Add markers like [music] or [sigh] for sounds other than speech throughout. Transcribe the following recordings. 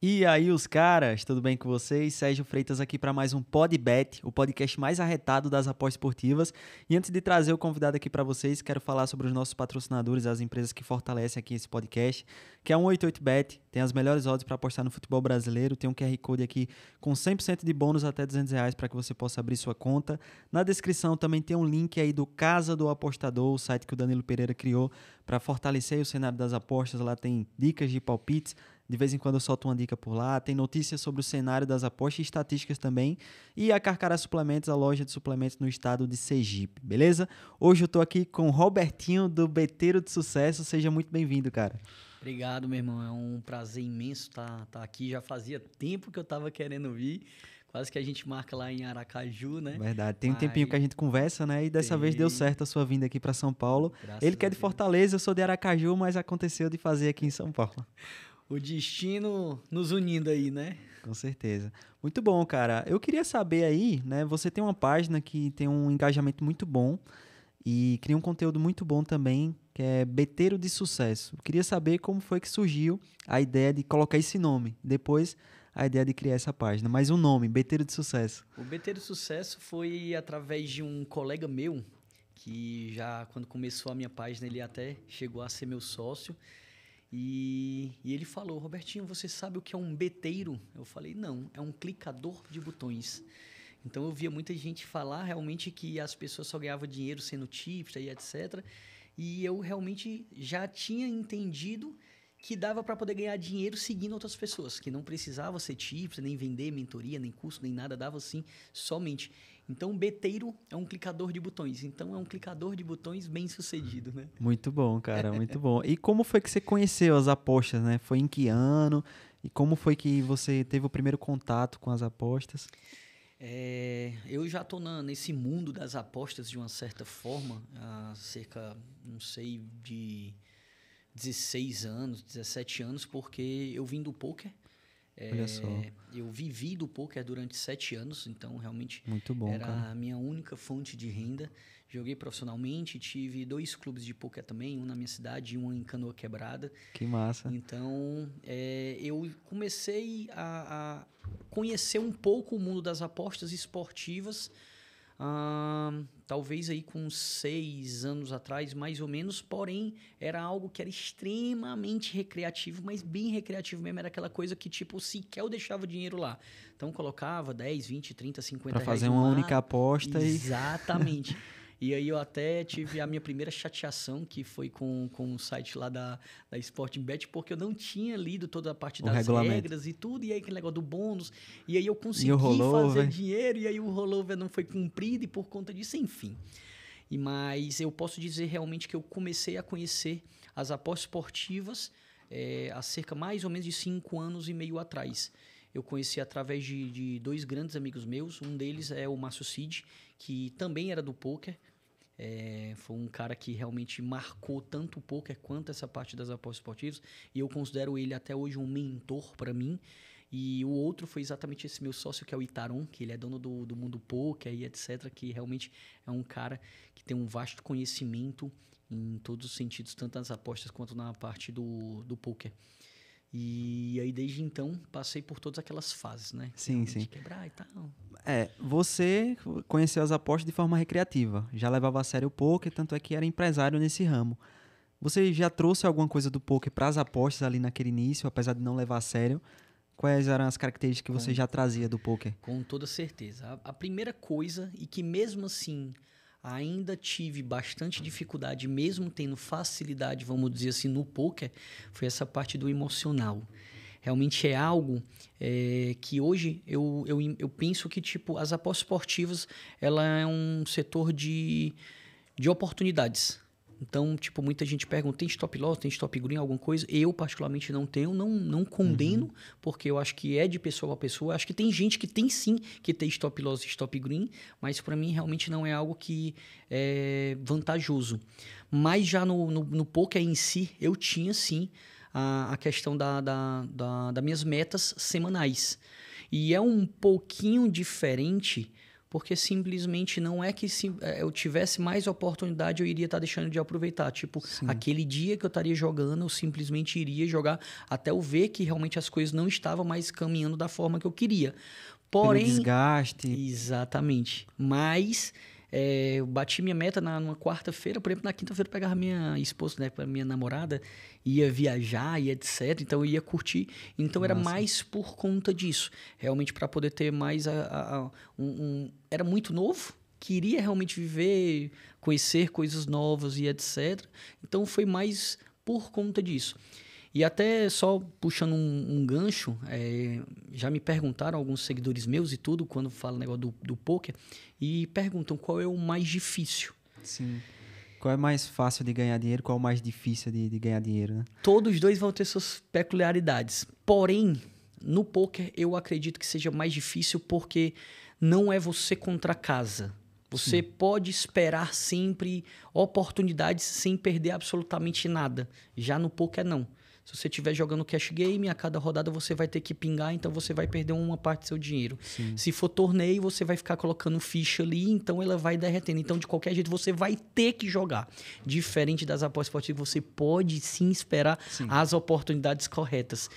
E aí, os caras, tudo bem com vocês? Sérgio Freitas aqui para mais um Podbet, o podcast mais arretado das apostas esportivas. E antes de trazer o convidado aqui para vocês, quero falar sobre os nossos patrocinadores, as empresas que fortalecem aqui esse podcast, que é 188bet, tem as melhores odds para apostar no futebol brasileiro, tem um QR Code aqui com 100% de bônus até 200 reais para que você possa abrir sua conta. Na descrição também tem um link aí do Casa do Apostador, o site que o Danilo Pereira criou para fortalecer o cenário das apostas. Lá tem dicas de palpites, de vez em quando eu solto uma dica por lá. Tem notícias sobre o cenário das apostas e estatísticas também. E a Carcará Suplementos, a loja de suplementos no estado de Sergipe, beleza? Hoje eu tô aqui com o Robertinho do Beteiro de Sucesso. Seja muito bem-vindo, cara. Obrigado, meu irmão. É um prazer imenso estar, tá, tá aqui. Já fazia tempo que eu estava querendo vir. Quase que a gente marca lá em Aracaju, né? Verdade. Tem um tempinho que a gente conversa, né? E dessa tem... vez deu certo a sua vinda aqui para São Paulo. Graças Ele que é de Fortaleza, eu sou de Aracaju, mas aconteceu de fazer aqui em São Paulo. [laughs] o destino nos unindo aí, né? Com certeza. Muito bom, cara. Eu queria saber aí, né? Você tem uma página que tem um engajamento muito bom e cria um conteúdo muito bom também, que é Beteiro de Sucesso. Eu queria saber como foi que surgiu a ideia de colocar esse nome. Depois, a ideia de criar essa página. Mas o um nome, Beteiro de Sucesso. O Beteiro de Sucesso foi através de um colega meu, que já quando começou a minha página, ele até chegou a ser meu sócio. E, e, ele falou, Robertinho, você sabe o que é um beteiro? Eu falei, não, é um clicador de botões. Então eu via muita gente falar realmente que as pessoas só ganhavam dinheiro sendo tipsta e etc. E eu realmente já tinha entendido que dava para poder ganhar dinheiro seguindo outras pessoas, que não precisava ser tipster, nem vender mentoria, nem curso, nem nada, dava assim somente. Então, o Beteiro é um clicador de botões. Então, é um clicador de botões bem sucedido, né? Muito bom, cara, muito bom. E como foi que você conheceu as apostas, né? Foi em que ano? E como foi que você teve o primeiro contato com as apostas? É, eu já estou nesse mundo das apostas de uma certa forma, há cerca, não sei, de 16 anos, 17 anos, porque eu vim do poker. É, Olha só. Eu vivi do poker durante sete anos, então realmente bom, era cara. a minha única fonte de renda. Joguei profissionalmente, tive dois clubes de poker também, um na minha cidade e um em Canoa Quebrada. Que massa. Então é, eu comecei a, a conhecer um pouco o mundo das apostas esportivas ah, talvez aí com seis anos atrás, mais ou menos, porém era algo que era extremamente recreativo, mas bem recreativo mesmo, era aquela coisa que tipo, sequer eu deixava dinheiro lá. Então colocava 10, 20, 30, 50 pra reais. Pra fazer uma lá. única aposta Exatamente. e... Exatamente. [laughs] E aí eu até tive a minha primeira chateação, que foi com, com o site lá da, da Sporting Bet, porque eu não tinha lido toda a parte das regras e tudo, e aí aquele negócio do bônus. E aí eu consegui rolou, fazer véio. dinheiro, e aí o rollover não foi cumprido, e por conta disso, enfim. E, mas eu posso dizer realmente que eu comecei a conhecer as apostas esportivas é, há cerca mais ou menos de cinco anos e meio atrás. Eu conheci através de, de dois grandes amigos meus. Um deles é o Márcio Cid, que também era do poker. É, foi um cara que realmente marcou tanto o poker é quanto essa parte das apostas esportivas. E eu considero ele até hoje um mentor para mim. E o outro foi exatamente esse meu sócio, que é o Itaron, que ele é dono do, do mundo poker e etc. Que realmente é um cara que tem um vasto conhecimento em todos os sentidos, tanto nas apostas quanto na parte do, do poker. E aí, desde então, passei por todas aquelas fases, né? Sim, sim. De quebrar e tal. É, você conheceu as apostas de forma recreativa, já levava a sério o poker, tanto é que era empresário nesse ramo. Você já trouxe alguma coisa do poker para as apostas ali naquele início, apesar de não levar a sério? Quais eram as características que você com, já trazia do poker? Com toda certeza. A, a primeira coisa, e que mesmo assim ainda tive bastante dificuldade, mesmo tendo facilidade, vamos dizer assim, no poker, foi essa parte do emocional. Realmente é algo é, que hoje eu, eu, eu penso que, tipo, as apostas esportivas, ela é um setor de, de oportunidades, então, tipo, muita gente pergunta, tem stop loss, tem stop green, alguma coisa? Eu, particularmente, não tenho, não, não condeno, uhum. porque eu acho que é de pessoa a pessoa. Acho que tem gente que tem sim que tem stop loss e stop green, mas para mim realmente não é algo que é vantajoso. Mas já no, no, no poker em si, eu tinha sim a, a questão da, da, da, das minhas metas semanais. E é um pouquinho diferente porque simplesmente não é que se é, eu tivesse mais oportunidade eu iria estar tá deixando de aproveitar. Tipo, Sim. aquele dia que eu estaria jogando, eu simplesmente iria jogar até eu ver que realmente as coisas não estavam mais caminhando da forma que eu queria. Porém, Pelo desgaste. Exatamente. Mas é, eu bati minha meta na, numa quarta-feira, por exemplo, na quinta-feira eu pegava minha esposa, né, minha namorada, ia viajar e etc. Então eu ia curtir. Então Nossa. era mais por conta disso, realmente para poder ter mais a, a, a um, um, era muito novo, queria realmente viver, conhecer coisas novas e etc. Então foi mais por conta disso. E até só puxando um, um gancho, é, já me perguntaram alguns seguidores meus e tudo, quando falo negócio do, do poker, e perguntam qual é o mais difícil. Sim. Qual é mais fácil de ganhar dinheiro, qual é o mais difícil de, de ganhar dinheiro, né? Todos os dois vão ter suas peculiaridades. Porém, no poker eu acredito que seja mais difícil porque não é você contra a casa. Você sim. pode esperar sempre oportunidades sem perder absolutamente nada. Já no poker não. Se você estiver jogando cash game, a cada rodada você vai ter que pingar, então você vai perder uma parte do seu dinheiro. Sim. Se for torneio, você vai ficar colocando ficha ali, então ela vai derretendo. Então, de qualquer jeito, você vai ter que jogar. Diferente das apostas esportivas, você pode sim esperar sim. as oportunidades corretas.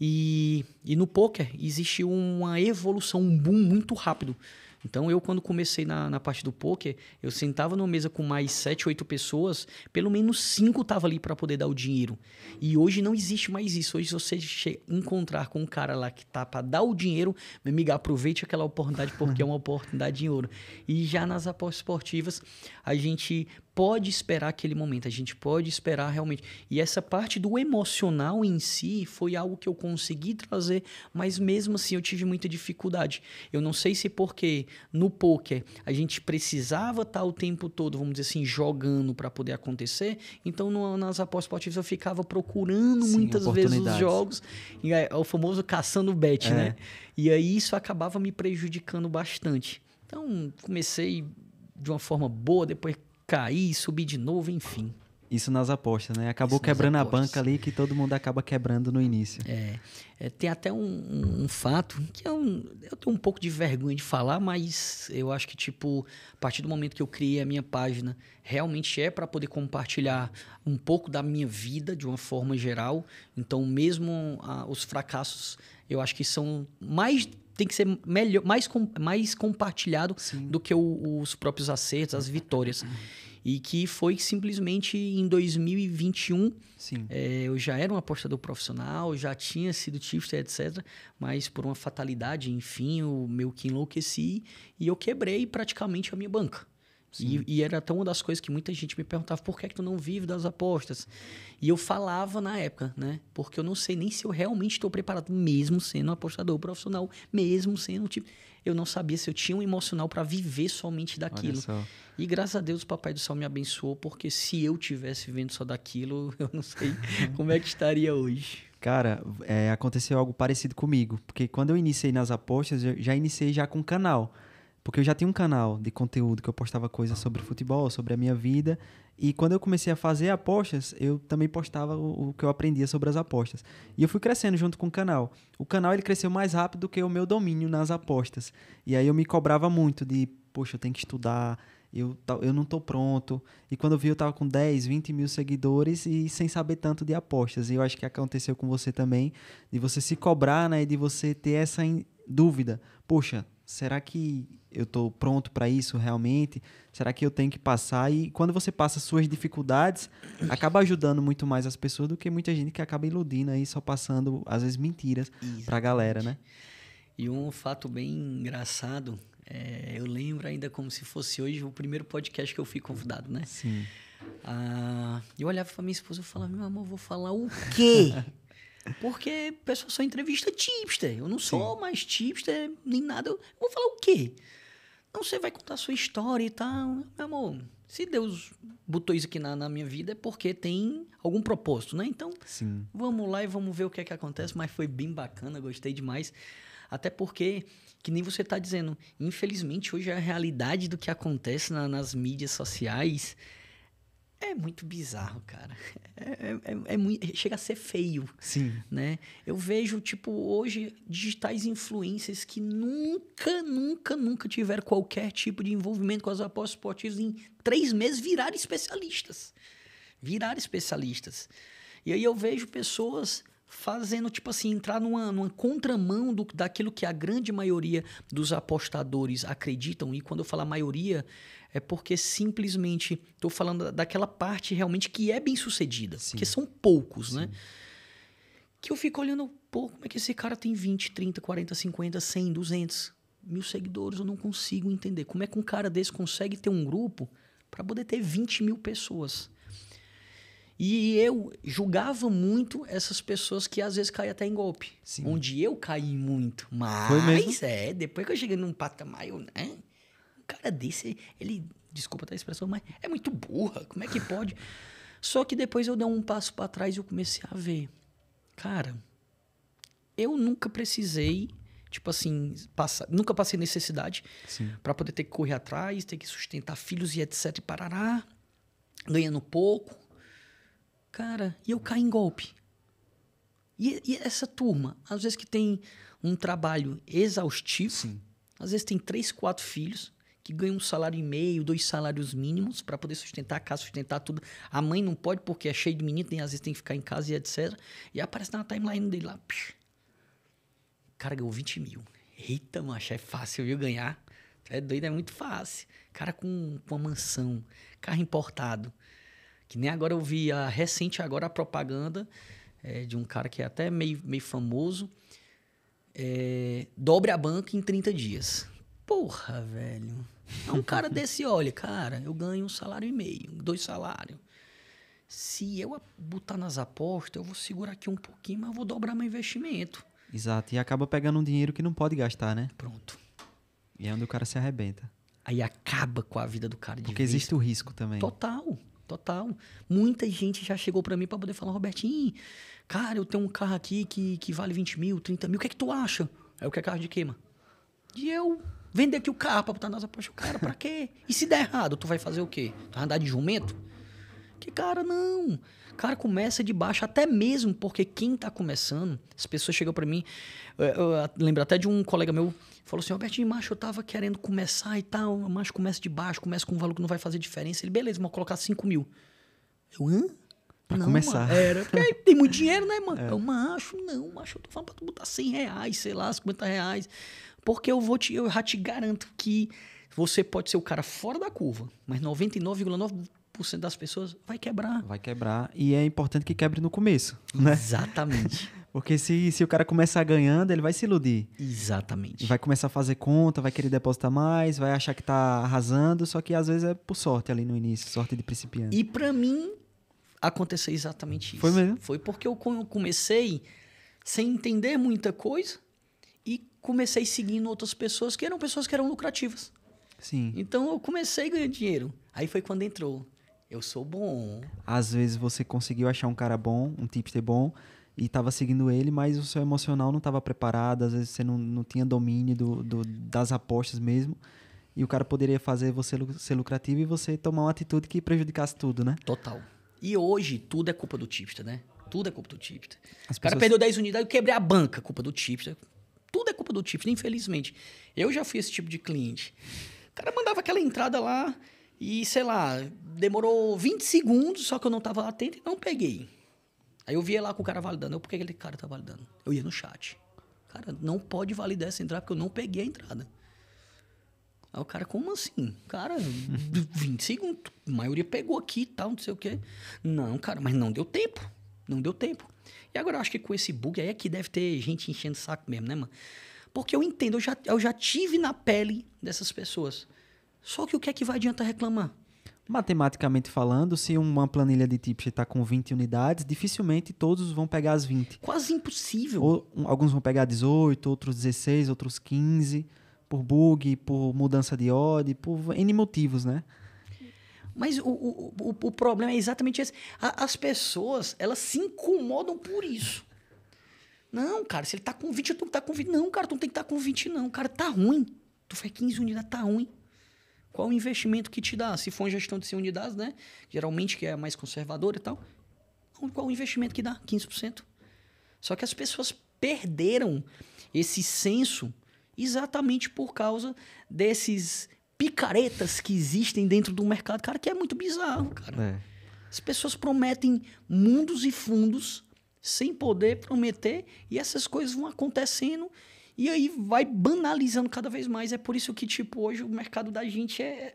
E, e no poker existe uma evolução, um boom muito rápido. Então, eu, quando comecei na, na parte do poker, eu sentava numa mesa com mais sete, oito pessoas, pelo menos cinco estavam ali para poder dar o dinheiro. E hoje não existe mais isso. Hoje, se você encontrar com um cara lá que tá para dar o dinheiro, meu amigo, aproveite aquela oportunidade, porque é uma oportunidade em ouro. E já nas apostas esportivas, a gente pode esperar aquele momento, a gente pode esperar realmente. E essa parte do emocional em si foi algo que eu consegui trazer, mas mesmo assim eu tive muita dificuldade. Eu não sei se porque no poker a gente precisava estar o tempo todo, vamos dizer assim, jogando para poder acontecer, então no, nas apostas esportivas eu ficava procurando Sim, muitas vezes os jogos, e é, o famoso caçando bet, é. né? E aí isso acabava me prejudicando bastante. Então comecei de uma forma boa, depois cair subir de novo, enfim. Isso nas apostas, né? Acabou Isso quebrando a banca ali que todo mundo acaba quebrando no início. É. é tem até um, um, um fato que eu, é eu, tenho um pouco de vergonha de falar, mas eu acho que, tipo, a partir do momento que eu criei a minha página, realmente é para poder compartilhar um pouco da minha vida de uma forma geral. Então, mesmo ah, os fracassos eu acho que são mais tem que ser melhor, mais, com, mais compartilhado Sim. do que o, os próprios acertos, as vitórias. Uhum. E que foi simplesmente em 2021. É, eh, eu já era um apostador profissional, já tinha sido tifter, etc. Mas por uma fatalidade, enfim, o meu que enlouqueci e eu quebrei praticamente a minha banca. E, e, era até uma das coisas que muita gente me perguntava, por que, é que tu não vive das apostas? E eu falava na época, né? Porque eu não sei nem se eu realmente estou preparado, mesmo sendo um apostador profissional, mesmo sendo tipo... Eu não sabia se eu tinha um emocional para viver somente daquilo. E graças a Deus o Papai do Céu me abençoou, porque se eu tivesse vivendo só daquilo, [laughs] eu não sei como é que estaria hoje. Cara, é, aconteceu algo parecido comigo, porque quando eu iniciei nas apostas, eu já iniciei já com canal. Porque eu já tinha um canal de conteúdo que eu postava coisas sobre futebol, sobre a minha vida. E quando eu comecei a fazer apostas, eu também postava o, o, que eu aprendia sobre as apostas. E eu fui crescendo junto com o canal. O canal ele cresceu mais rápido do que o meu domínio nas apostas. E aí eu me cobrava muito de, poxa, eu tenho que estudar, eu, eu não tô pronto. E quando eu vi, eu tava com 10, 20 mil seguidores e sem saber tanto de apostas. E eu acho que aconteceu com você também, de você se cobrar, né? E de você ter essa dúvida. Poxa, será que eu estou pronto para isso realmente? Será que eu tenho que passar? E quando você passa suas dificuldades, acaba ajudando muito mais as pessoas do que muita gente que acaba iludindo aí, só passando, às vezes, mentiras para a galera, né? E um fato bem engraçado, é, eu lembro ainda como se fosse hoje o primeiro podcast que eu fui convidado, né? Sim. Ah, eu olhava para minha esposa e falava, meu amor, vou falar o quê? [laughs] Porque o pessoal só entrevista tipster. Eu não sou Sim. mais tipster nem nada. Eu vou falar o quê? Não, você vai contar a sua história e tal. Meu amor, se Deus botou isso aqui na, na minha vida é porque tem algum propósito, né? Então, Sim. vamos lá e vamos ver o que é que acontece. Mas foi bem bacana, gostei demais. Até porque, que nem você está dizendo, infelizmente hoje é a realidade do que acontece na, nas mídias sociais é muito bizarro, cara. É, é, é, é muito, chega a ser feio. Sim. Né? Eu vejo, tipo, hoje, digitais influências que nunca, nunca, nunca tiveram qualquer tipo de envolvimento com as apostas esportivas em três meses viraram especialistas. Viraram especialistas. E aí eu vejo pessoas fazendo, tipo assim, entrar numa, numa contramão do, daquilo que a grande maioria dos apostadores acreditam. E quando eu falo maioria, é porque simplesmente estou falando daquela parte realmente que é bem sucedida, Sim. que são poucos, né? Sim. né? Que eu fico olhando, pô, como é que esse cara tem 20, 30, 40, 50, 100, 200 mil seguidores? Eu não consigo entender. Como é que um cara desse consegue ter um grupo para poder ter 20 mil pessoas? E eu julgava muito essas pessoas que às vezes caem até em golpe. Sim. Onde eu caí muito. Mas, é, depois que eu cheguei num patamar, eu, né? Um cara desse, ele, desculpa a expressão, mas é muito burra. Como é que pode? [laughs] Só que depois eu dei um passo para trás e eu comecei a ver. Cara, eu nunca precisei, tipo assim, passar, nunca passei necessidade para poder ter que correr atrás, ter que sustentar filhos e etc. E parará, ganhando pouco Cara, e eu caí em golpe. E, e essa turma, às vezes que tem um trabalho exaustivo, Sim. às vezes tem três, quatro filhos que ganham um salário e meio, dois salários mínimos para poder sustentar a casa, sustentar tudo. A mãe não pode porque é cheio de menino, tem, às vezes tem que ficar em casa e etc. E aparece na timeline dele lá. Psh. O cara ganhou 20 mil. Eita, macho, é fácil, viu, ganhar. É doido, é muito fácil. Cara com, com uma mansão, carro importado. Que nem agora eu vi a recente agora a propaganda é, de um cara que é até meio, meio famoso. É, dobre a banca em 30 dias. Porra, velho. É um cara desse, [laughs] olha, cara, eu ganho um salário e meio, dois salários. Se eu botar nas apostas, eu vou segurar aqui um pouquinho, mas vou dobrar meu investimento. Exato, e acaba pegando um dinheiro que não pode gastar, né? Pronto. E é onde o cara se arrebenta. Aí acaba com a vida do cara de Porque existe o risco também. Total. Total. Muita gente já chegou para mim para poder falar, Robertinho, cara, eu tenho um carro aqui que, que vale 20 mil, 30 mil, o que é que tu acha? É o que é carro de queima? E eu vender aqui o carro pra botar nas apostas. Cara, pra quê? E se der errado, tu vai fazer o quê? Tu vai andar de jumento? Que cara, não. Cara, começa de baixo, até mesmo porque quem tá começando, as pessoas chegam para mim. Eu, eu, eu, lembro até de um colega meu falou assim: Albertinho, macho, eu tava querendo começar e tal. Macho, começa de baixo, começa com um valor que não vai fazer diferença. Ele, beleza, vamos colocar 5 mil. Eu, hã? Pra não, começar. Mano, era. Porque aí tem muito dinheiro, né, mano? É. Eu, macho, não, macho, eu tô falando pra tu botar 100 reais, sei lá, 50 reais. Porque eu vou te, eu já te garanto que você pode ser o cara fora da curva, mas 99,9% das pessoas vai quebrar. Vai quebrar. E é importante que quebre no começo, né? Exatamente. Porque se, se o cara começar ganhando, ele vai se iludir. Exatamente. Vai começar a fazer conta, vai querer depositar mais, vai achar que tá arrasando, só que às vezes é por sorte ali no início, sorte de principiante. E para mim aconteceu exatamente isso. Foi mesmo? Foi porque eu comecei sem entender muita coisa e comecei seguindo outras pessoas que eram pessoas que eram lucrativas. Sim. Então eu comecei ganhando dinheiro. Aí foi quando entrou. Eu sou bom. Às vezes você conseguiu achar um cara bom, um tipster bom, e estava seguindo ele, mas o seu emocional não estava preparado, às vezes você não, não tinha domínio do, do, das apostas mesmo. E o cara poderia fazer você ser lucrativo e você tomar uma atitude que prejudicasse tudo, né? Total. E hoje tudo é culpa do tipster, né? Tudo é culpa do tipster. o cara perdeu 10 unidades, eu quebrei a banca, culpa do tipster. Tudo é culpa do tipster, infelizmente. Eu já fui esse tipo de cliente. O cara mandava aquela entrada lá e, sei lá, demorou 20 segundos, só que eu não estava atento e não peguei. Aí eu via lá com o cara validando. Eu, por que aquele cara tá validando? Eu ia no chat. Cara, não pode validar essa entrada porque eu não peguei a entrada. Aí o cara, como assim? Cara, 20 [laughs] segundos. A maioria pegou aqui e tal, não sei o quê. Não, cara, mas não deu tempo. Não deu tempo. E agora eu acho que com esse bug aí é que deve ter gente enchendo o saco mesmo, né, mano? Porque eu entendo, eu já, eu já tive na pele dessas pessoas. Só que o que é que vai adiantar reclamar? matematicamente falando, se uma planilha de tipsheet está com 20 unidades, dificilmente todos vão pegar as 20. Quase impossível. Ou, um, alguns vão pegar 18, outros 16, outros 15, por bug, por mudança de ordem, por N motivos, né? Mas o, o, o, o problema é exatamente esse. A, as pessoas, elas se incomodam por isso. Não, cara, se ele tá com 20, eu tenho que estar tá com 20. Não, cara, tu não tem que estar tá com 20, não. Cara, tá ruim. Tu faz 15 unidades, tá ruim. Qual o investimento que te dá? Se for uma gestão de 100 unidades, né? Geralmente que é mais conservadora e tal. Qual o investimento que dá? 15%. Só que as pessoas perderam esse senso exatamente por causa desses picaretas que existem dentro do mercado, cara, que é muito bizarro, cara. É. As pessoas prometem mundos e fundos sem poder prometer e essas coisas vão acontecendo e aí vai banalizando cada vez mais. É por isso que, tipo, hoje o mercado da gente é,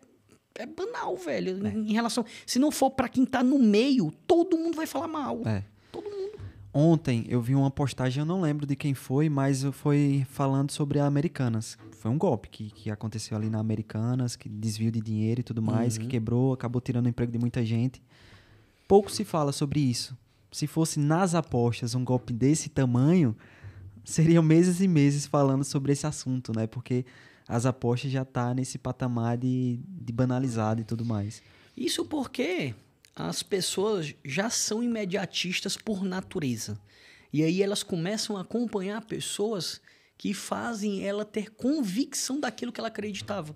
é banal, velho. É. Em relação. Se não for para quem tá no meio, todo mundo vai falar mal. É. Todo mundo. Ontem eu vi uma postagem, eu não lembro de quem foi, mas foi falando sobre a Americanas. Foi um golpe que, que aconteceu ali na Americanas, que desvio de dinheiro e tudo mais, uhum. que quebrou, acabou tirando o emprego de muita gente. Pouco se fala sobre isso. Se fosse nas apostas um golpe desse tamanho, seriam meses e meses falando sobre esse assunto, né? Porque as apostas já tá nesse patamar de, de banalizado e tudo mais. Isso porque as pessoas já são imediatistas por natureza. E aí elas começam a acompanhar pessoas que fazem ela ter convicção daquilo que ela acreditava.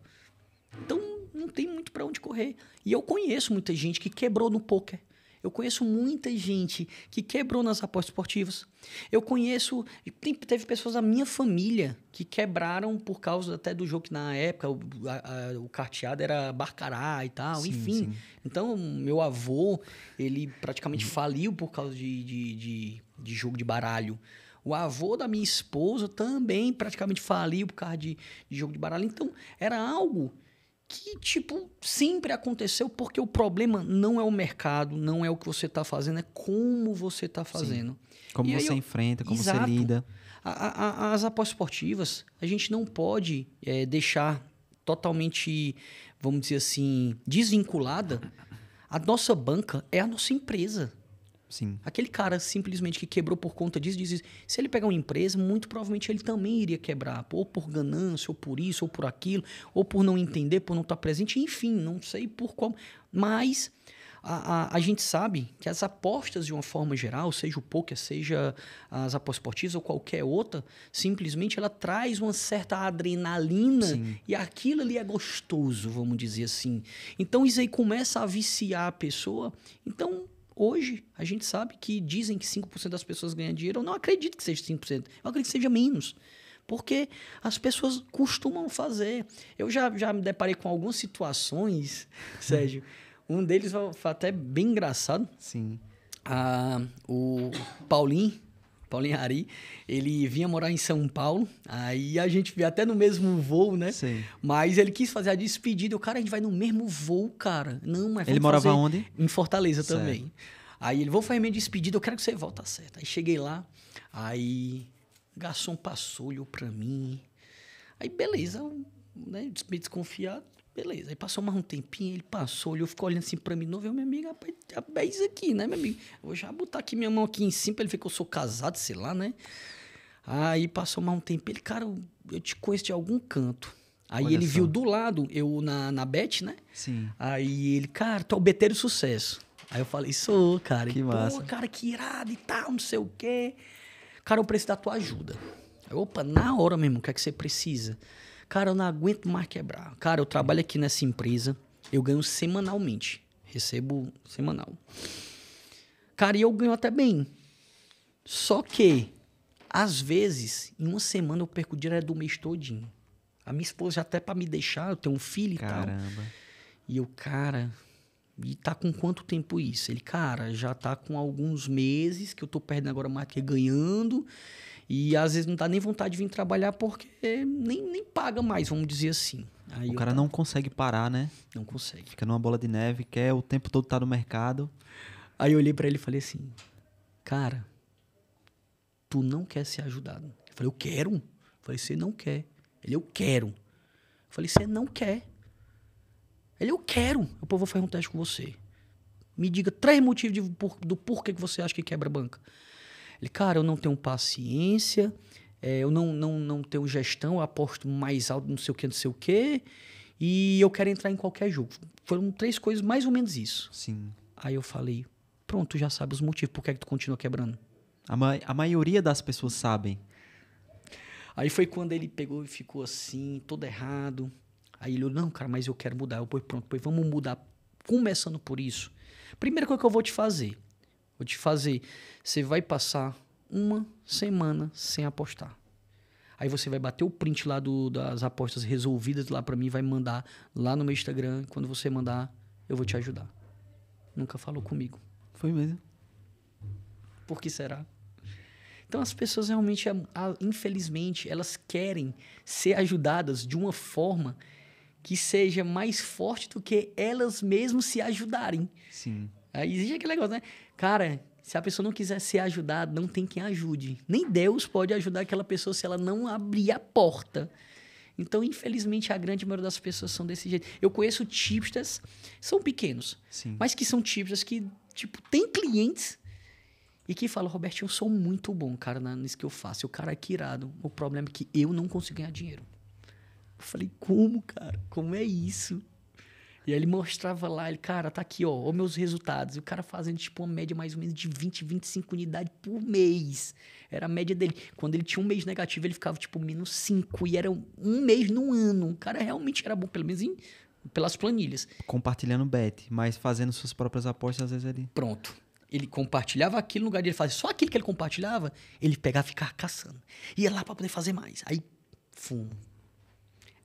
Então não tem muito para onde correr. E eu conheço muita gente que quebrou no poker eu conheço muita gente que quebrou nas apostas esportivas. Eu conheço. teve pessoas da minha família que quebraram por causa até do jogo que na época o, a, a, o carteado era Barcará e tal, sim, enfim. Sim. Então, meu avô, ele praticamente faliu por causa de, de, de, de jogo de baralho. O avô da minha esposa também praticamente faliu por causa de, de, jogo de baralho. Então, era algo que, tipo, sempre aconteceu, porque o problema não é o mercado, não é o que você está fazendo, é como você está fazendo. Sim. Como e você eu... enfrenta, como Exato. você lida. A, a, as apostas esportivas, a gente não pode é, deixar totalmente, vamos dizer assim, desvinculada. A nossa banca é a nossa empresa. Sim. Aquele cara simplesmente que quebrou por conta disso, diz, diz se ele pegar uma empresa, muito provavelmente ele também iria quebrar, ou por ganância, ou por isso, ou por aquilo, ou por não entender, por não estar presente, enfim, não sei por qual. Mas a, a, a, gente sabe que as apostas, de uma forma geral, seja o poker, seja as apostas esportivas ou qualquer outra, simplesmente ela traz uma certa adrenalina Sim. e aquilo ali é gostoso, vamos dizer assim. Então isso aí começa a viciar a pessoa. Então Hoje, a gente sabe que dizem que 5% das pessoas ganham dinheiro. Eu não acredito que seja 5%. Eu acredito que seja menos. Porque as pessoas costumam fazer. Eu já, já me deparei com algumas situações, [laughs] Sérgio. um deles foi até bem engraçado. Sim. Ah, o Paulinho Paulinho Ari, ele vinha morar em São Paulo, aí a gente veio até no mesmo voo, né? Sim. Mas ele quis fazer a despedida, o cara, a gente vai no mesmo voo, cara. Não, mas Ele morava onde? Em Fortaleza certo. também. Aí ele, vou fazer minha despedida, eu quero que você volte, tá certo. Aí cheguei lá, aí garçom passou, olhou pra mim. Aí beleza, né, meio desconfiado. Beleza. Aí passou mais um tempinho, ele passou, olhou, ficou olhando assim pra mim, novo, eu, meu amigo, rapaz, é isso aqui, né, meu amigo? Eu vou já botar aqui minha mão aqui em cima pra ele ver que eu sou casado, sei lá, né? Aí passou mais um tempo, ele, cara, eu, eu te conheço de algum canto. Aí Olha ele só. viu do lado, eu na, na Bet, né? Sim. Aí ele, cara, tu é o Beteiro Sucesso. Aí eu falei, sou, cara. Que e, massa. Pô, cara, que irado e tal, não sei o quê. Cara, eu preciso da tua ajuda. Eu, Opa, na hora mesmo, o que é que você precisa? Cara, eu não aguento mais quebrar. Cara, eu trabalho aqui nessa empresa, eu ganho semanalmente. Recebo semanal. Cara, e eu ganho até bem. Só que, às vezes, em uma semana eu perco o dinheiro do mês todinho. A minha esposa até para me deixar, eu tenho um filho Caramba. e tal. Caramba. E eu, cara, e tá com quanto tempo isso? Ele, cara, já tá com alguns meses que eu tô perdendo agora mais que ganhando. E às vezes não dá nem vontade de vir trabalhar porque nem, nem paga mais, vamos dizer assim. Aí o cara tá não consegue parar, né? Não consegue. Fica numa bola de neve, quer o tempo todo estar tá no mercado. Aí eu olhei para ele e falei assim: Cara, tu não quer ser ajudado. Eu falei: Eu quero. Eu falei: Você não quer. Ele: Eu quero. Eu falei: Você não quer. Ele: Eu quero. Eu vou fazer um teste com você. Me diga três motivos de, por, do porquê que você acha que quebra banca. Ele, cara, eu não tenho paciência, é, eu não, não, não tenho gestão, eu aposto mais alto, não sei o que, não sei o que, e eu quero entrar em qualquer jogo. Foram três coisas, mais ou menos isso. Sim. Aí eu falei, pronto, tu já sabe os motivos por que, é que tu continua quebrando. A, ma a maioria das pessoas sabem. Aí foi quando ele pegou e ficou assim, todo errado. Aí ele, não, cara, mas eu quero mudar. Eu, falei, pronto, pois vamos mudar. Começando por isso. Primeira coisa que eu vou te fazer, Vou te fazer. Você vai passar uma semana sem apostar. Aí você vai bater o print lá do, das apostas resolvidas lá para mim, vai mandar lá no meu Instagram. Quando você mandar, eu vou te ajudar. Nunca falou comigo. Foi mesmo? Por que será? Então as pessoas realmente, infelizmente, elas querem ser ajudadas de uma forma que seja mais forte do que elas mesmas se ajudarem. Sim. Aí existe aquele negócio, né? Cara, se a pessoa não quiser ser ajudada, não tem quem ajude. Nem Deus pode ajudar aquela pessoa se ela não abrir a porta. Então, infelizmente, a grande maioria das pessoas são desse jeito. Eu conheço tipsters, são pequenos, Sim. mas que são tipsters que, tipo, tem clientes e que falam, Roberto, eu sou muito bom, cara, nisso que eu faço. O cara é irado. O problema é que eu não consigo ganhar dinheiro. Eu falei, como, cara? Como é isso? E aí ele mostrava lá, ele, cara, tá aqui, ó, os meus resultados. E o cara fazendo, tipo, uma média mais ou menos de 20, 25 unidades por mês. Era a média dele. Quando ele tinha um mês negativo, ele ficava, tipo, menos 5. E era um mês no ano. O cara realmente era bom, pelo menos em, pelas planilhas. Compartilhando bet, mas fazendo suas próprias apostas, às vezes, ali. Pronto ele compartilhava aquilo no lugar de ele fazer só aquilo que ele compartilhava, ele pegava e ficava caçando. Ia lá para poder fazer mais. Aí, fumo,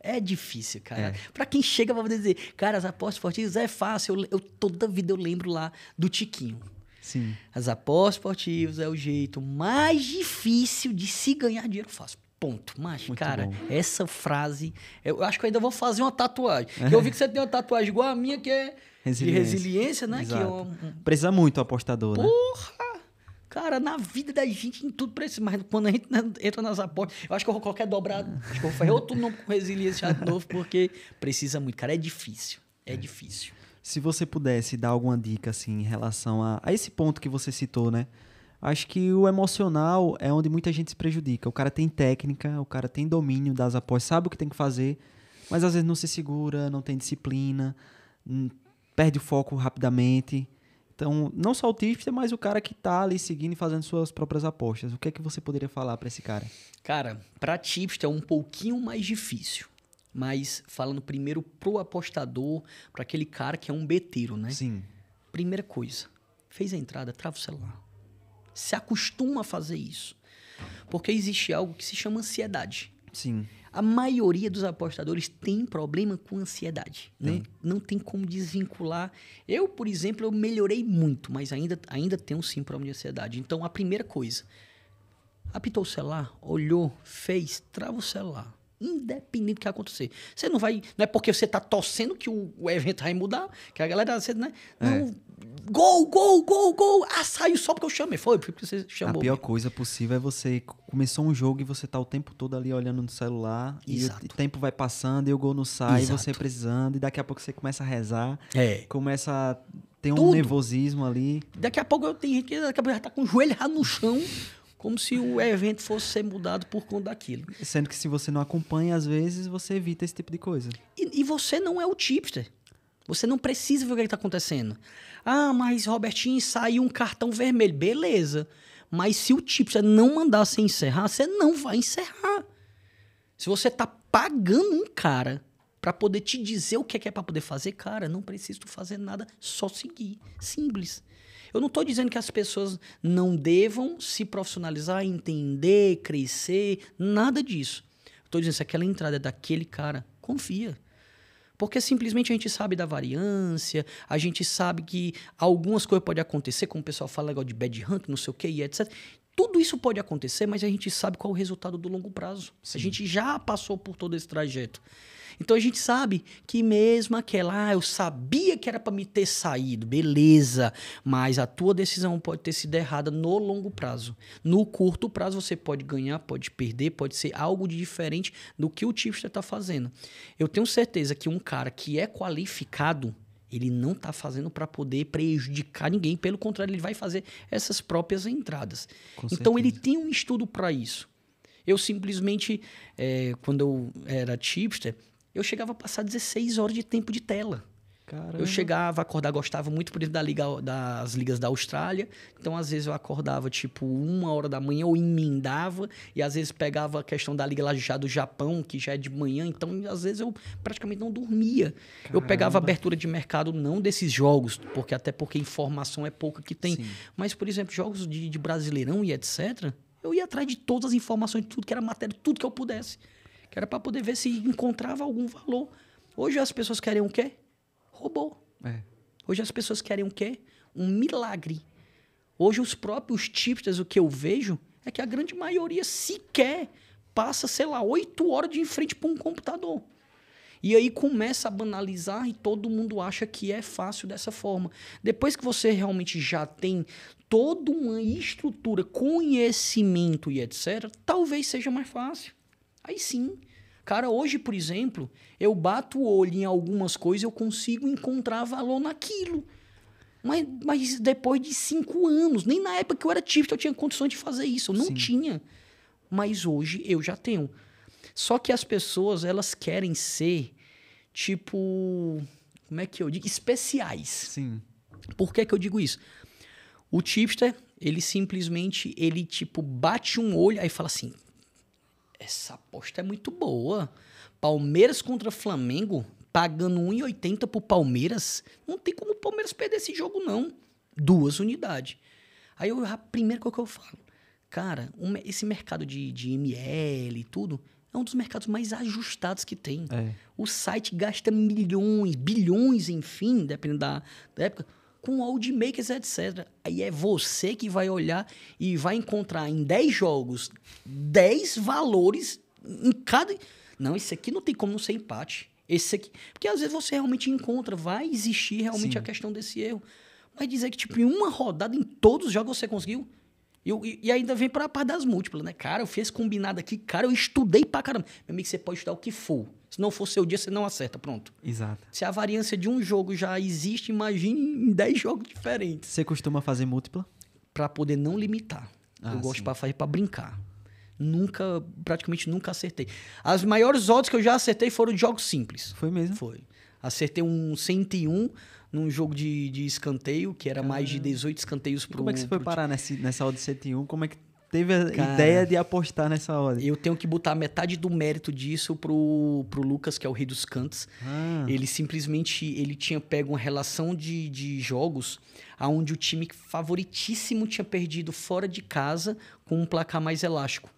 é difícil, cara. É. Pra quem chega pra dizer, cara, as apostas esportivas é fácil. Eu, eu, toda vida eu lembro lá do Tiquinho. Sim. As apostas esportivas é o jeito mais difícil de se ganhar dinheiro fácil. Ponto. Mas, Muito cara, bom. essa frase. Eu acho que eu ainda vou fazer uma tatuagem. É. Eu vi que você tem uma tatuagem igual a minha, que é resiliência. de resiliência, né? É Exato. Que eu... Precisa muito o apostador, Porra. né? Porra! Cara, na vida da gente, em tudo precisa. Mas quando a gente né, entra nas apostas, eu acho que eu vou qualquer dobrado. Acho que eu vou fazer outro nome com resiliência de novo, porque precisa muito. Cara, é difícil. É, é. difícil. Se você pudesse dar alguma dica, assim, em relação a, a esse ponto que você citou, né? Acho que o emocional é onde muita gente se prejudica. O cara tem técnica, o cara tem domínio das apostas, sabe o que tem que fazer, mas às vezes não se segura, não tem disciplina, hum, perde o foco rapidamente então, não só o Tifter, mas o cara que está ali seguindo e fazendo suas próprias apostas. O que é que você poderia falar para esse cara? Cara, para Tifter é um pouquinho mais difícil. Mas falando primeiro pro apostador, para aquele cara que é um beteiro, né? Sim. Primeira coisa, fez a entrada, trava o celular. Se acostuma a fazer isso. Porque existe algo que se chama ansiedade. Sim. A maioria dos apostadores tem problema com ansiedade, né? Não tem como desvincular. Eu, por exemplo, eu melhorei muito, mas ainda, ainda tenho sim problema de ansiedade. Então, a primeira coisa, apitou o celular, olhou, fez, trava o celular independente do que acontecer. Você não vai. Não é porque você tá torcendo que o, o evento vai mudar, que a galera. Você, né? É. Gol, gol, gol, gol! Ah, saiu só porque eu chamei. Foi porque você chamou. A pior mesmo. coisa possível é você. Começou um jogo e você tá o tempo todo ali olhando no celular. Exato. E o tempo vai passando e o gol não sai, Exato. e você precisando. E daqui a pouco você começa a rezar. É. Começa a tem um Tudo. nervosismo ali. Daqui a pouco eu tenho gente que daqui a pouco já tá com o joelho no chão, como se o evento fosse ser mudado por conta daquilo. Sendo que se você não acompanha, às vezes você evita esse tipo de coisa. E, e você não é o tipster. Você não precisa ver o que é está acontecendo. Ah, mas Robertinho saiu um cartão vermelho. Beleza. Mas se o tipster não mandar você encerrar, você não vai encerrar. Se você está pagando um cara para poder te dizer o que é, que é para poder fazer, cara, não precisa fazer nada, só seguir. Simples. Eu não estou dizendo que as pessoas não devam se profissionalizar, entender, crescer, nada disso. Estou dizendo, se aquela entrada é daquele cara, confia. Porque simplesmente a gente sabe da variância, a gente sabe que algumas coisas podem acontecer, como o pessoal fala legal de bad hunt, não sei o que, e etc. Tudo isso pode acontecer, mas a gente sabe qual é o resultado do longo prazo. Sim. A gente já passou por todo esse trajeto. Então a gente sabe que mesmo aquela, ah, eu sabia que era para me ter saído, beleza, mas a tua decisão pode ter sido errada no longo prazo. No curto prazo você pode ganhar, pode perder, pode ser algo de diferente do que o tipster está fazendo. Eu tenho certeza que um cara que é qualificado, ele não está fazendo para poder prejudicar ninguém, pelo contrário, ele vai fazer essas próprias entradas. Com então certeza. ele tem um estudo para isso. Eu simplesmente, é, quando eu era tipster, eu chegava a passar 16 horas de tempo de tela. Caramba. Eu chegava, acordar, gostava muito por dentro da liga, das ligas da Austrália. Então, às vezes, eu acordava, tipo, uma hora da manhã, ou emendava. E, às vezes, pegava a questão da liga lá já do Japão, que já é de manhã. Então, às vezes, eu praticamente não dormia. Caramba. Eu pegava abertura de mercado, não desses jogos, porque até porque informação é pouca que tem. Sim. Mas, por exemplo, jogos de, de Brasileirão e etc., eu ia atrás de todas as informações, tudo que era matéria, tudo que eu pudesse que era para poder ver se encontrava algum valor. Hoje as pessoas querem o quê? Robô. É. Hoje as pessoas querem o quê? Um milagre. Hoje os próprios tipsters, o que eu vejo é que a grande maioria sequer passa, sei lá, oito horas de frente para um computador. E aí começa a banalizar e todo mundo acha que é fácil dessa forma. Depois que você realmente já tem toda uma estrutura, conhecimento e etc, talvez seja mais fácil. Aí sim. Cara, hoje, por exemplo, eu bato o olho em algumas coisas, eu consigo encontrar valor naquilo. Mas, mas depois de cinco anos, nem na época que eu era típico eu tinha condições de fazer isso. Eu não sim. tinha. Mas hoje eu já tenho. Só que as pessoas, elas querem ser, tipo. Como é que eu digo? Especiais. Sim. Por que, que eu digo isso? O tipster, ele simplesmente, ele tipo, bate um olho, aí fala assim: essa aposta é muito boa. Palmeiras contra Flamengo, pagando 1,80 pro Palmeiras. Não tem como o Palmeiras perder esse jogo, não. Duas unidades. Aí eu, a primeira coisa que eu falo, cara, um, esse mercado de, de ML e tudo é um dos mercados mais ajustados que tem. É. O site gasta milhões, bilhões, enfim, dependendo da, da época com old makers, etc. Aí é você que vai olhar e vai encontrar em 10 jogos 10 valores em cada. Não, esse aqui não tem como não ser empate. Esse aqui. Porque às vezes você realmente encontra, vai existir realmente Sim. a questão desse erro. Mas dizer que, tipo, em uma rodada, em todos os jogos você conseguiu. Eu, e ainda vem para a parte das múltiplas, né? Cara, eu fiz combinado aqui, cara, eu estudei pra caramba. Meu amigo, você pode estudar o que for. Se não for seu dia, você não acerta. Pronto. Exato. Se a variância de um jogo já existe, imagine em 10 jogos diferentes. Você costuma fazer múltipla? Para poder não limitar. Ah, eu gosto para fazer para brincar. Nunca, praticamente nunca acertei. As maiores odds que eu já acertei foram de jogos simples. Foi mesmo? Foi. Acertei um 101 num jogo de, de escanteio, que era Caramba. mais de 18 escanteios por Como é que você foi parar nessa, nessa odd 101? Como é que teve a Cara, ideia de apostar nessa hora Eu tenho que botar metade do mérito disso pro, pro Lucas, que é o rei dos cantos. Ah. Ele simplesmente ele tinha pego uma relação de, de jogos aonde o time favoritíssimo tinha perdido fora de casa com um placar mais elástico.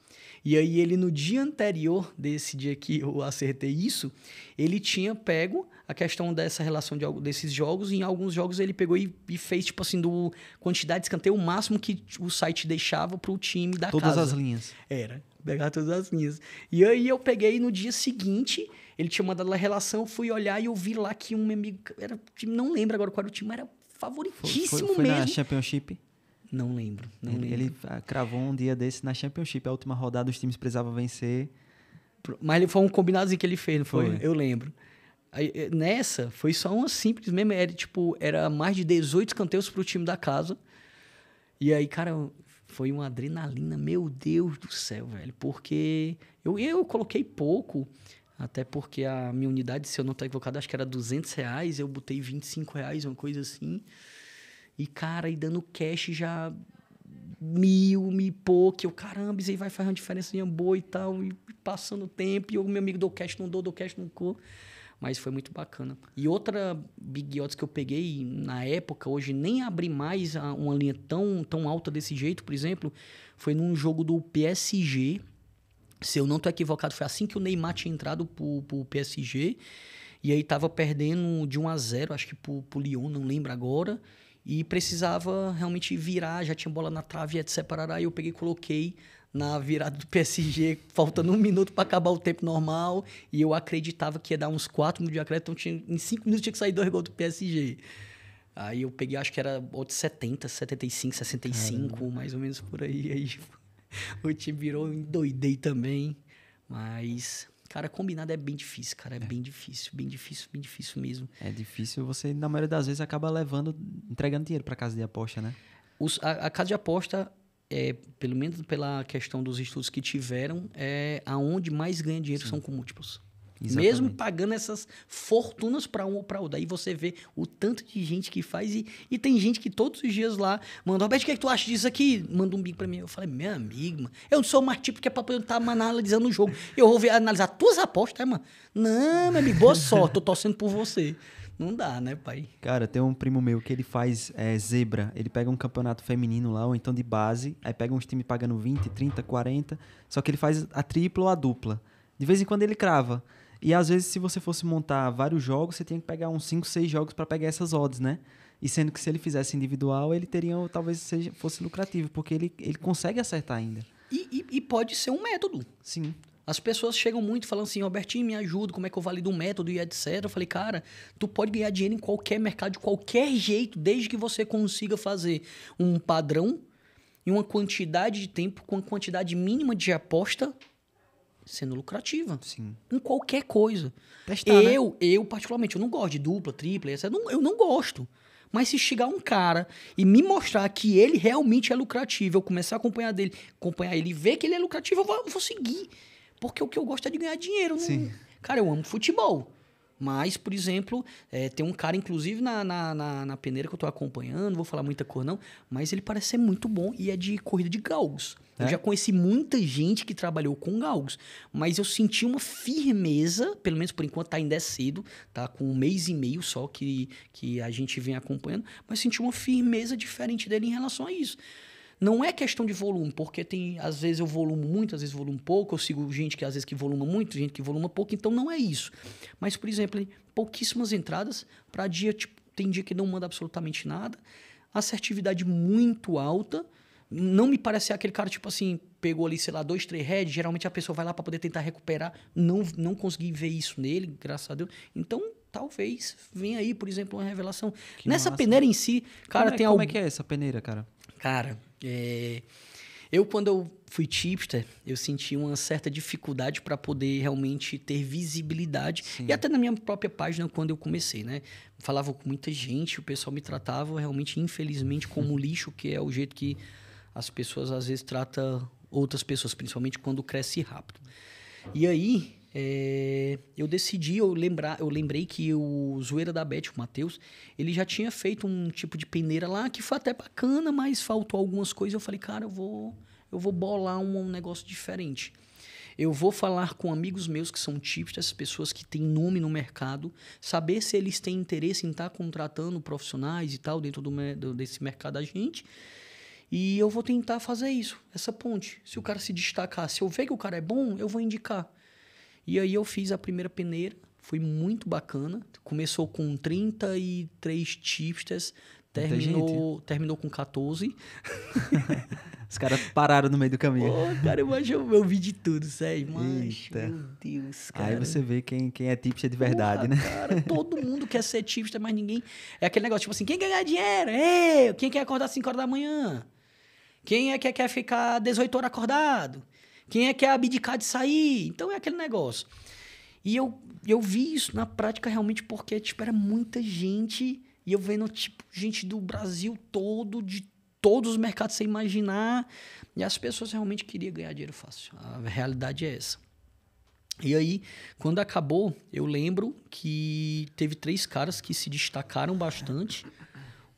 E aí ele no dia anterior desse dia que eu acertei isso, ele tinha pego a questão dessa relação de, desses jogos, e em alguns jogos ele pegou e, e fez, tipo assim, do quantidade de escanteio máximo que o site deixava para o time da todas casa. Todas as linhas. Era, pegar todas as linhas. E aí eu peguei no dia seguinte, ele tinha mandado a relação, fui olhar e eu vi lá que um amigo, era, não lembro agora qual era o time, era favoritíssimo foi, foi, foi mesmo. na Championship? Não lembro. Não ele, lembro. ele ah, cravou um dia desse na Championship, a última rodada, os times precisavam vencer. Mas foi um combinadozinho que ele fez, não foi? foi. Eu lembro. Aí, eh, nessa, foi só uma simples mesmo. Era, tipo, era mais de 18 escanteios pro time da casa. E aí, cara, foi uma adrenalina, meu Deus do céu, velho. Porque eu, eu coloquei pouco, até porque a minha unidade, se eu não estou equivocado, acho que era 200 reais. Eu botei 25 reais, uma coisa assim. E, cara, e dando cash já mil, mil e pouco. Eu, caramba, isso aí vai fazer uma diferença boa e tal. E passando o tempo, e o meu amigo dou cash, não dou, dou cash, não cor. Mas foi muito bacana. E outra Big Odds que eu peguei na época, hoje nem abri mais uma linha tão, tão alta desse jeito, por exemplo, foi num jogo do PSG. Se eu não tô equivocado, foi assim que o Neymar tinha entrado pro, pro PSG. E aí tava perdendo de 1 a 0 acho que pro, pro Lyon, não lembro agora. E precisava realmente virar, já tinha bola na trave, ia te separar. Aí eu peguei e coloquei na virada do [laughs] PSG, faltando um minuto para acabar o tempo normal. E eu acreditava que ia dar uns quatro minutos de acréscimo, então tinha, em cinco minutos tinha que sair dois gols do PSG. Aí eu peguei, acho que era outro 70, 75, 65, Caramba. mais ou menos por aí. Aí [laughs] o time virou, endoidei também. Mas Cara, combinado é bem difícil, cara. É, é, bem difícil, bem difícil, bem difícil mesmo. É difícil, você, na maioria das vezes, acaba levando, entregando dinheiro para casa de aposta, né? Os, a, a, casa de aposta, é, pelo menos pela questão dos estudos que tiveram, é aonde mais ganha dinheiro Sim. são com múltiplos. Exatamente. Mesmo pagando essas fortunas para um ou para outro. Daí você vê o tanto de gente que faz e, e tem gente que todos os dias lá manda, Roberto, o que, é que tu acha disso aqui? Manda um bico para mim. Eu falei, meu amigo, mano, eu não sou tá mais tipo que é para poder estar analisando o jogo. Eu vou ver, analisar tuas apostas, né, mano? Não, meu amigo, boa sorte, tô torcendo por você. Não dá, né, pai? Cara, tem um primo meu que ele faz é, zebra. Ele pega um campeonato feminino lá, ou então de base, aí pega uns times pagando 20, 30, 40, só que ele faz a tripla ou a dupla. De vez em quando ele crava. E às vezes, se você fosse montar vários jogos, você tinha que pegar uns 5, 6 jogos para pegar essas odds, né? E sendo que se ele fizesse individual, ele teria, talvez seja, fosse lucrativo, porque ele, ele consegue acertar ainda. E, e, e pode ser um método. Sim. As pessoas chegam muito falando assim, Albertinho, me ajuda, como é que eu valido um método e etc. Eu falei, cara, tu pode ganhar dinheiro em qualquer mercado, de qualquer jeito, desde que você consiga fazer um padrão e uma quantidade de tempo com a quantidade mínima de aposta sendo lucrativa. Sim. Em qualquer coisa. Testar, né? eu, né? eu, particularmente, eu não gosto de dupla, tripla, etc. Eu, eu não gosto. Mas se chegar um cara e me mostrar que ele realmente é lucrativo, eu começar a acompanhar dele, acompanhar ele e ver que ele é lucrativo, eu vou, eu vou seguir. Porque o que eu gosto é de ganhar dinheiro. Não... Cara, eu amo futebol. Mas, por exemplo, é, tem um cara, inclusive, na, na, na, na peneira que eu estou acompanhando, não vou falar muita cor não, mas ele parece ser muito bom e é de corrida de galgos. É? Eu já conheci muita gente que trabalhou com galgos, mas eu senti uma firmeza, pelo menos por enquanto tá ainda é cedo, tá com um mês e meio só que, que a gente vem acompanhando, mas senti uma firmeza diferente dele em relação a isso. Não é questão de volume, porque tem, às vezes eu volumo muito, às vezes volumo pouco, eu sigo gente que às vezes que voluma muito, gente que voluma pouco, então não é isso. Mas, por exemplo, pouquíssimas entradas para dia, tipo, tem dia que não manda absolutamente nada, assertividade muito alta, não me parece aquele cara, tipo assim, pegou ali, sei lá, dois, três heads, geralmente a pessoa vai lá para poder tentar recuperar, não, não consegui ver isso nele, graças a Deus. Então, talvez venha aí, por exemplo, uma revelação. Que Nessa massa. peneira em si, cara, como é, tem Como é que é essa peneira, cara? Cara, é... eu quando eu fui tipster, eu senti uma certa dificuldade para poder realmente ter visibilidade. Sim. E até na minha própria página, quando eu comecei, né? Falava com muita gente, o pessoal me tratava realmente, infelizmente, como [laughs] lixo, que é o jeito que as pessoas às vezes tratam outras pessoas, principalmente quando cresce rápido. E aí, é, eu decidi, eu, lembrar, eu lembrei que o Zoeira da Beth, o Matheus, ele já tinha feito um tipo de peneira lá que foi até bacana, mas faltou algumas coisas. Eu falei, cara, eu vou, eu vou bolar um, um negócio diferente. Eu vou falar com amigos meus que são tipos dessas pessoas que têm nome no mercado, saber se eles têm interesse em estar tá contratando profissionais e tal dentro do, desse mercado da gente. E eu vou tentar fazer isso, essa ponte. Se o cara se destacar, se eu ver que o cara é bom, eu vou indicar. E aí eu fiz a primeira peneira, foi muito bacana. Começou com 33 tipsters, terminou, terminou com 14. [laughs] Os caras pararam no meio do caminho. Pô, cara, eu, acho, eu vi de tudo, sério. Mas, meu Deus, cara. Aí você vê quem, quem é tipster de verdade, Porra, né? Cara, [laughs] todo mundo quer ser tipster, mas ninguém. É aquele negócio, tipo assim, quem quer ganhar dinheiro? Quem quer acordar às 5 horas da manhã? Quem é que quer ficar 18 horas acordado? Quem é que é abdicar de sair? Então é aquele negócio. E eu, eu vi isso na prática realmente porque, tipo, era muita gente. E eu vendo, tipo, gente do Brasil todo, de todos os mercados sem imaginar. E as pessoas realmente queriam ganhar dinheiro fácil. A realidade é essa. E aí, quando acabou, eu lembro que teve três caras que se destacaram bastante.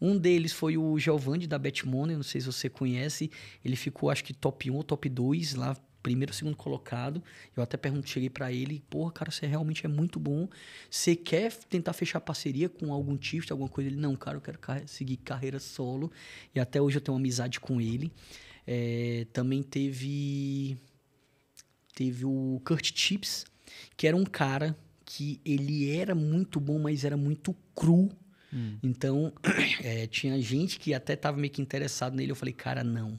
Um deles foi o Giovanni da Betmoney, não sei se você conhece. Ele ficou, acho que top 1 ou top 2 lá primeiro, segundo colocado. Eu até pergunto, cheguei para ele, porra, cara, você realmente é muito bom. Você quer tentar fechar parceria com algum tift, alguma coisa? Ele, não, cara, eu quero car seguir carreira solo. E até hoje eu tenho uma amizade com ele. É, também teve teve o Kurt Chips, que era um cara que ele era muito bom, mas era muito cru. Hum. Então, é, [clears throat] tinha gente que até estava meio que interessado nele. Eu falei, cara, não.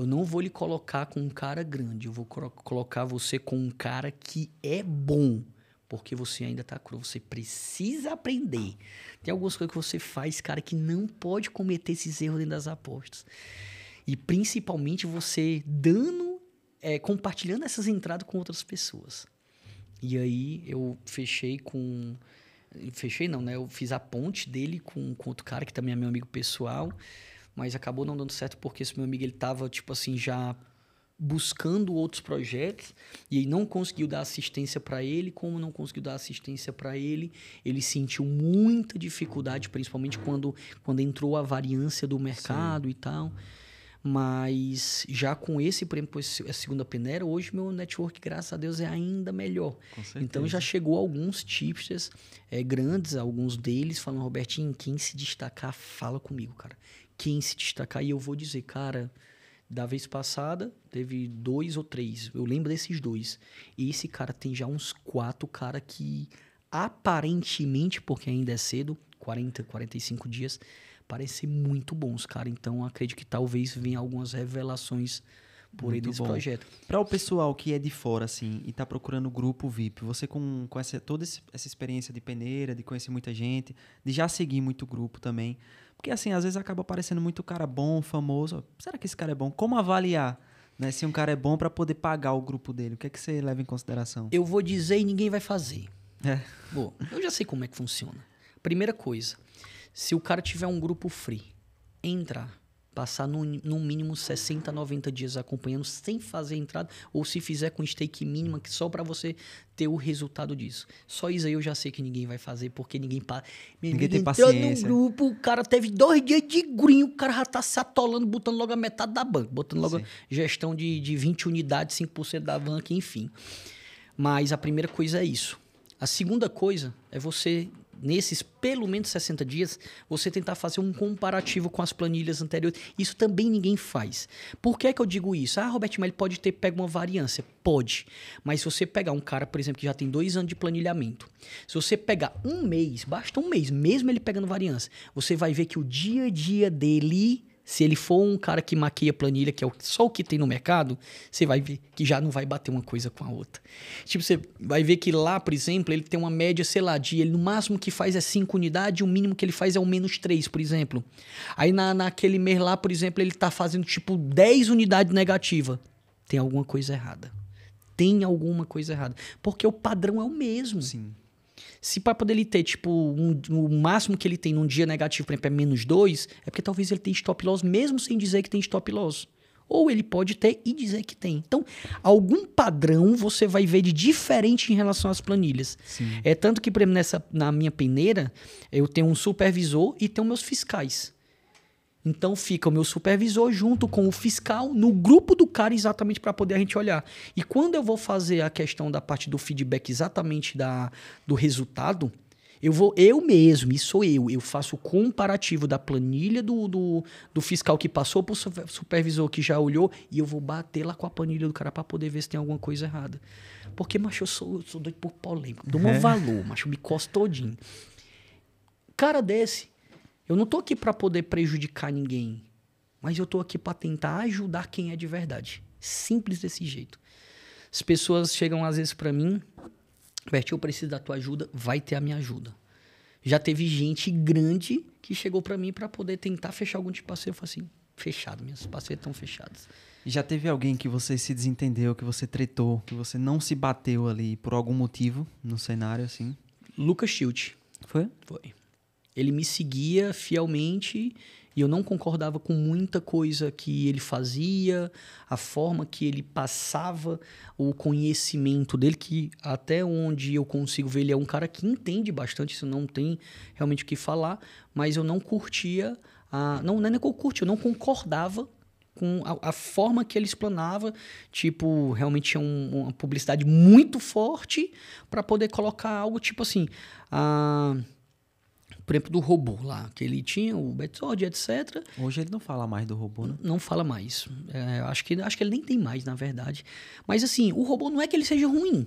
Eu não vou lhe colocar com um cara grande, eu vou colocar você com um cara que é bom, porque você ainda tá cru, você precisa aprender. Tem algumas coisas que você faz, cara, que não pode cometer esses erros dentro das apostas. E principalmente você dando, é, compartilhando essas entradas com outras pessoas. E aí eu fechei com fechei não, né? Eu fiz a ponte dele com, com outro cara que também é meu amigo pessoal mas acabou não dando certo porque esse meu amigo ele tava, tipo assim, já buscando outros projetos e não conseguiu dar assistência para ele, como não conseguiu dar assistência para ele, ele sentiu muita dificuldade, principalmente quando, quando entrou a variância do mercado Sim. e tal. Mas já com esse, por exemplo, a segunda peneira, hoje meu network, graças a Deus, é ainda melhor. Então já chegou alguns tipsters é, grandes, alguns deles falam, Robertinho, quem se destacar, fala comigo, cara quem se destacar. E eu vou dizer, cara, da vez passada teve dois ou três. Eu lembro desses dois. E esse cara tem já uns quatro cara que aparentemente, porque ainda é cedo, 40, 45 dias, parecem muito bons, cara. Então acredito que talvez venha algumas revelações por aí desse bom. projeto. Para o pessoal que é de fora assim e tá procurando grupo VIP, você com, com essa toda essa experiência de peneira, de conhecer muita gente, de já seguir muito grupo também, porque assim, às vezes acaba aparecendo muito cara bom, famoso. Será que esse cara é bom? Como avaliar? Né, se um cara é bom para poder pagar o grupo dele, o que é que você leva em consideração? Eu vou dizer e ninguém vai fazer. É. Bom, eu já sei como é que funciona. Primeira coisa, se o cara tiver um grupo free, entrar passar no, no mínimo 60, 90 dias acompanhando sem fazer entrada ou se fizer com stake mínima que só para você ter o resultado disso. Só isso aí eu já sei que ninguém vai fazer porque ninguém passa. Ninguém tem paciência. no grupo, o cara teve dois dias de green, o cara já tá se atolando, botando logo a metade da banca, botando logo gestão de, de 20 unidades, 5% da banca, enfim. Mas a primeira coisa é isso. A segunda coisa é você nesses pelo menos 60 dias, você tentar fazer um comparativo com as planilhas anteriores. Isso também ninguém faz. Por que, é que eu digo isso? Ah, Roberto, mas ele pode ter pego uma variância. Pode. Mas se você pegar um cara, por exemplo, que já tem dois anos de planilhamento, se você pegar um mês, basta um mês, mesmo ele pegando variância, você vai ver que o dia a dia dele se ele for um cara que maquia planilha, que é só o que tem no mercado, você vai ver que já não vai bater uma coisa com a outra. Tipo, você vai ver que lá, por exemplo, ele tem uma média, sei lá, de ele no máximo que faz é 5 unidades, o mínimo que ele faz é um menos 3, por exemplo. Aí na, naquele mês lá, por exemplo, ele tá fazendo tipo 10 unidades negativa. Tem alguma coisa errada. Tem alguma coisa errada. Porque o padrão é o mesmo. Sim. Se para poder ele ter, tipo, um, o máximo que ele tem num dia negativo, por exemplo, é menos dois, é porque talvez ele tenha stop loss mesmo sem dizer que tem stop loss. Ou ele pode ter e dizer que tem. Então, algum padrão você vai ver de diferente em relação às planilhas. Sim. É tanto que, por exemplo, nessa, na minha peneira, eu tenho um supervisor e tenho meus fiscais. Então fica o meu supervisor junto com o fiscal no grupo do cara exatamente para poder a gente olhar. E quando eu vou fazer a questão da parte do feedback exatamente da, do resultado, eu vou eu mesmo, isso sou eu, eu faço o comparativo da planilha do, do, do fiscal que passou para o supervisor que já olhou e eu vou bater lá com a planilha do cara para poder ver se tem alguma coisa errada. Porque, macho, eu sou, eu sou doido por polêmica. Dou um é. valor, macho, me costo todinho. Cara desse eu não tô aqui para poder prejudicar ninguém, mas eu tô aqui para tentar ajudar quem é de verdade. Simples desse jeito. As pessoas chegam às vezes para mim, Bert, eu preciso da tua ajuda, vai ter a minha ajuda. Já teve gente grande que chegou para mim para poder tentar fechar algum tipo de parceiro, eu falei assim, fechado, minhas passeios estão fechados. Já teve alguém que você se desentendeu, que você tretou, que você não se bateu ali por algum motivo no cenário assim? Lucas Schilt. Foi? Foi. Ele me seguia fielmente e eu não concordava com muita coisa que ele fazia, a forma que ele passava o conhecimento dele, que até onde eu consigo ver, ele é um cara que entende bastante, isso não tem realmente o que falar, mas eu não curtia, a, não, não é que eu curti eu não concordava com a, a forma que ele explanava, tipo, realmente tinha um, uma publicidade muito forte para poder colocar algo tipo assim, a... Ah, por exemplo, do robô lá, que ele tinha, o Betsord, etc. Hoje ele não fala mais do robô, né? Não fala mais. É, acho, que, acho que ele nem tem mais, na verdade. Mas assim, o robô não é que ele seja ruim.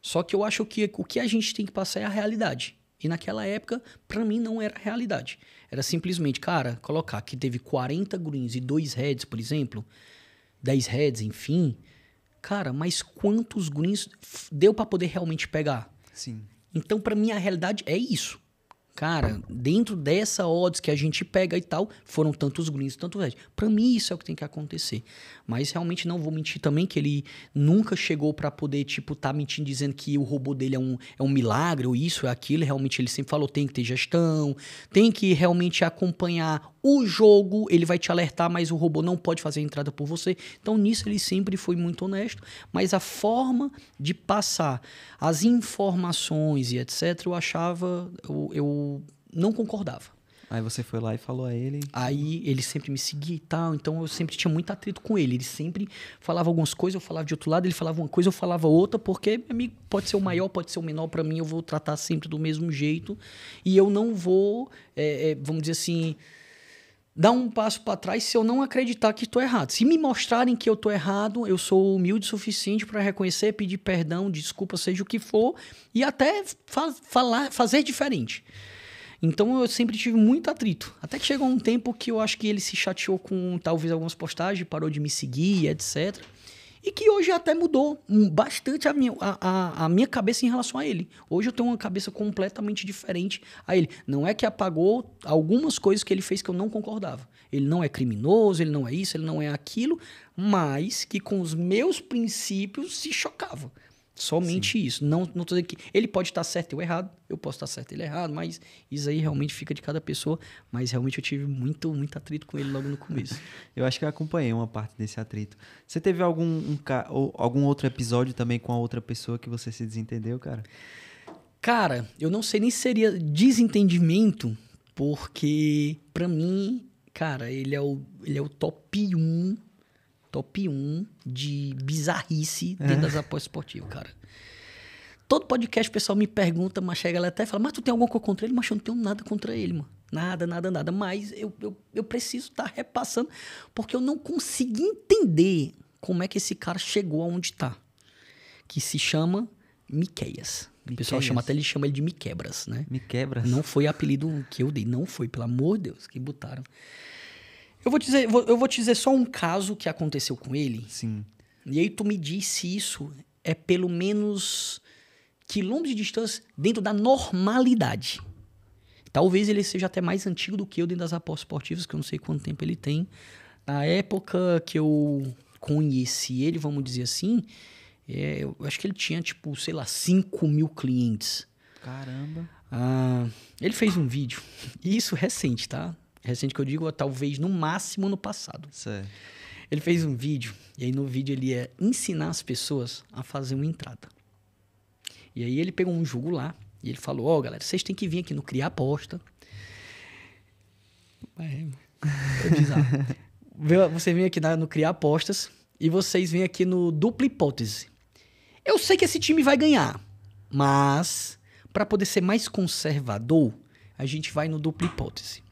Só que eu acho que o que a gente tem que passar é a realidade. E naquela época, para mim, não era realidade. Era simplesmente, cara, colocar que teve 40 greens e 2 heads, por exemplo, 10 heads, enfim. Cara, mas quantos greens deu para poder realmente pegar? Sim. Então, para mim, a realidade é isso. Cara, dentro dessa odds que a gente pega e tal, foram tantos greens, tantos reds Para mim isso é o que tem que acontecer. Mas realmente não vou mentir também que ele nunca chegou para poder tipo tá mentindo dizendo que o robô dele é um, é um milagre ou isso é aquilo. Realmente ele sempre falou tem que ter gestão, tem que realmente acompanhar o jogo, ele vai te alertar, mas o robô não pode fazer a entrada por você. Então, nisso ele sempre foi muito honesto, mas a forma de passar as informações e etc, eu achava, eu, eu não concordava. Aí você foi lá e falou a ele. Aí ele sempre me seguia e tal, então eu sempre tinha muito atrito com ele. Ele sempre falava algumas coisas, eu falava de outro lado, ele falava uma coisa, eu falava outra, porque amigo, pode ser o maior, pode ser o menor, para mim eu vou tratar sempre do mesmo jeito. E eu não vou, é, é, vamos dizer assim, dar um passo para trás se eu não acreditar que estou errado. Se me mostrarem que eu estou errado, eu sou humilde o suficiente para reconhecer, pedir perdão, desculpa, seja o que for, e até fa falar, fazer diferente. Então eu sempre tive muito atrito. Até que chegou um tempo que eu acho que ele se chateou com talvez algumas postagens, parou de me seguir, etc e que hoje até mudou bastante a minha, a, a, a, minha cabeça em relação a ele. Hoje eu tenho uma cabeça completamente diferente a ele. Não é que apagou algumas coisas que ele fez que eu não concordava. Ele não é criminoso, ele não é isso, ele não é aquilo, mas que com os meus princípios se chocava. Somente Sim. isso. Não, não tô dizendo que ele pode estar tá certo, eu errado. Eu posso estar tá certo, ele errado. Mas isso aí realmente fica de cada pessoa. Mas realmente eu tive muito, muito atrito com ele logo no começo. [laughs] eu acho que eu acompanhei uma parte desse atrito. Você teve algum, um, ou, algum outro episódio também com a outra pessoa que você se desentendeu, cara? Cara, eu não sei nem se seria desentendimento, porque para mim, cara, ele é o, ele é o top 1 top 1 de bizarrice é. dentro das apostas esportivas, cara. Todo podcast o pessoal me pergunta, mas chega lá até e fala, mas tu tem alguma coisa contra ele? Mas eu não tenho nada contra ele, mano. Nada, nada, nada. Mas eu, eu, eu preciso estar tá repassando, porque eu não consegui entender como é que esse cara chegou aonde está. Que se chama Miqueias. O pessoal chama até ele chama ele de Miquebras, né? Miquebras. Não foi apelido que eu dei, não foi, pelo amor de Deus, que botaram. Eu vou, te dizer, eu vou te dizer só um caso que aconteceu com ele. Sim. E aí tu me disse isso é pelo menos quilômetros de distância dentro da normalidade. Talvez ele seja até mais antigo do que eu dentro das apostas esportivas, que eu não sei quanto tempo ele tem. Na época que eu conheci ele, vamos dizer assim, é, eu acho que ele tinha, tipo, sei lá, 5 mil clientes. Caramba. Ah, ele fez um vídeo, [laughs] isso recente, tá? Recente que eu digo, é talvez no máximo no passado. Certo. Ele fez um vídeo, e aí no vídeo ele ia é ensinar as pessoas a fazer uma entrada. E aí ele pegou um jogo lá, e ele falou: Ó, oh, galera, vocês têm que vir aqui no Criar Aposta. É, Você vem aqui no Criar Apostas e vocês vêm aqui no Dupla Hipótese. Eu sei que esse time vai ganhar, mas para poder ser mais conservador, a gente vai no Dupla Hipótese.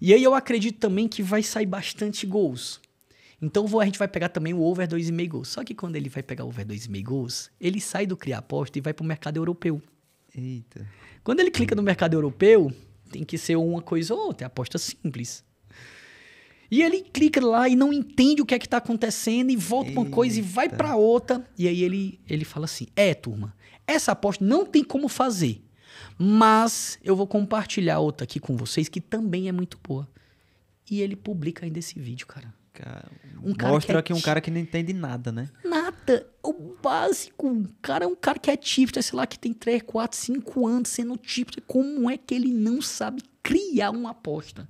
E aí eu acredito também que vai sair bastante gols. Então a gente vai pegar também o over 2,5 gols. Só que quando ele vai pegar o over 2,5 gols, ele sai do criar aposta e vai para o mercado europeu. Eita. Quando ele clica no mercado europeu, tem que ser uma coisa ou outra, é aposta simples. E ele clica lá e não entende o que é que está acontecendo e volta para uma coisa e vai para outra. E aí ele, ele fala assim: "É, turma, essa aposta não tem como fazer. Mas eu vou compartilhar outra aqui com vocês que também é muito boa. E ele publica ainda esse vídeo, cara. um cara mostra que é um cara que não entende nada, né? Nada. O básico. Um cara é um cara que é típico, sei lá, que tem 3, 4, 5 anos sendo típico. Como é que ele não sabe criar uma aposta?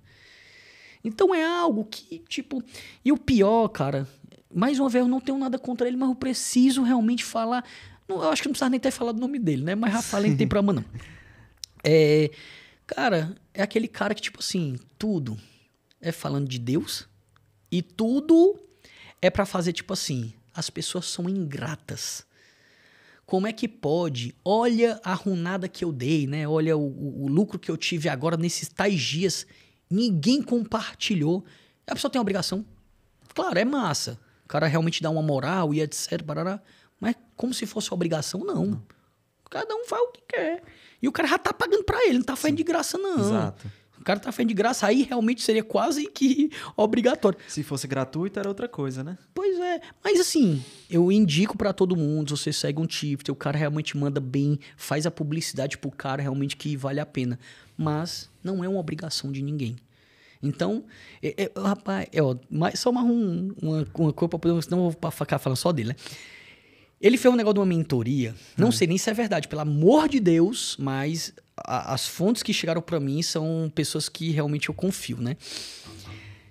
Então é algo que, tipo. E o pior, cara, mais uma vez, eu não tenho nada contra ele, mas eu preciso realmente falar. Não, eu acho que não precisa nem ter falado o nome dele, né? Mas Rafael nem tem problema, não. É, cara, é aquele cara que, tipo assim, tudo é falando de Deus e tudo é para fazer, tipo assim, as pessoas são ingratas. Como é que pode? Olha a runada que eu dei, né? Olha o, o, o lucro que eu tive agora nesses tais dias. Ninguém compartilhou. A pessoa tem obrigação. Claro, é massa. O cara realmente dá uma moral e etc. Barará, mas como se fosse obrigação, não. não. Cada um faz o que quer. E o cara já tá pagando para ele, não tá fazendo Sim. de graça, não. Exato. O cara tá fazendo de graça, aí realmente seria quase que [laughs] obrigatório. Se fosse gratuito, era outra coisa, né? Pois é. Mas assim, eu indico para todo mundo, você segue um Tift, o cara realmente manda bem, faz a publicidade pro cara realmente que vale a pena. Mas não é uma obrigação de ninguém. Então, é, é, rapaz, é, ó, só mais um, uma, uma coisa pra poder, senão eu vou ficar falando só dele, né? Ele fez um negócio de uma mentoria, não hum. sei nem se é verdade, pelo amor de Deus, mas a, as fontes que chegaram para mim são pessoas que realmente eu confio, né?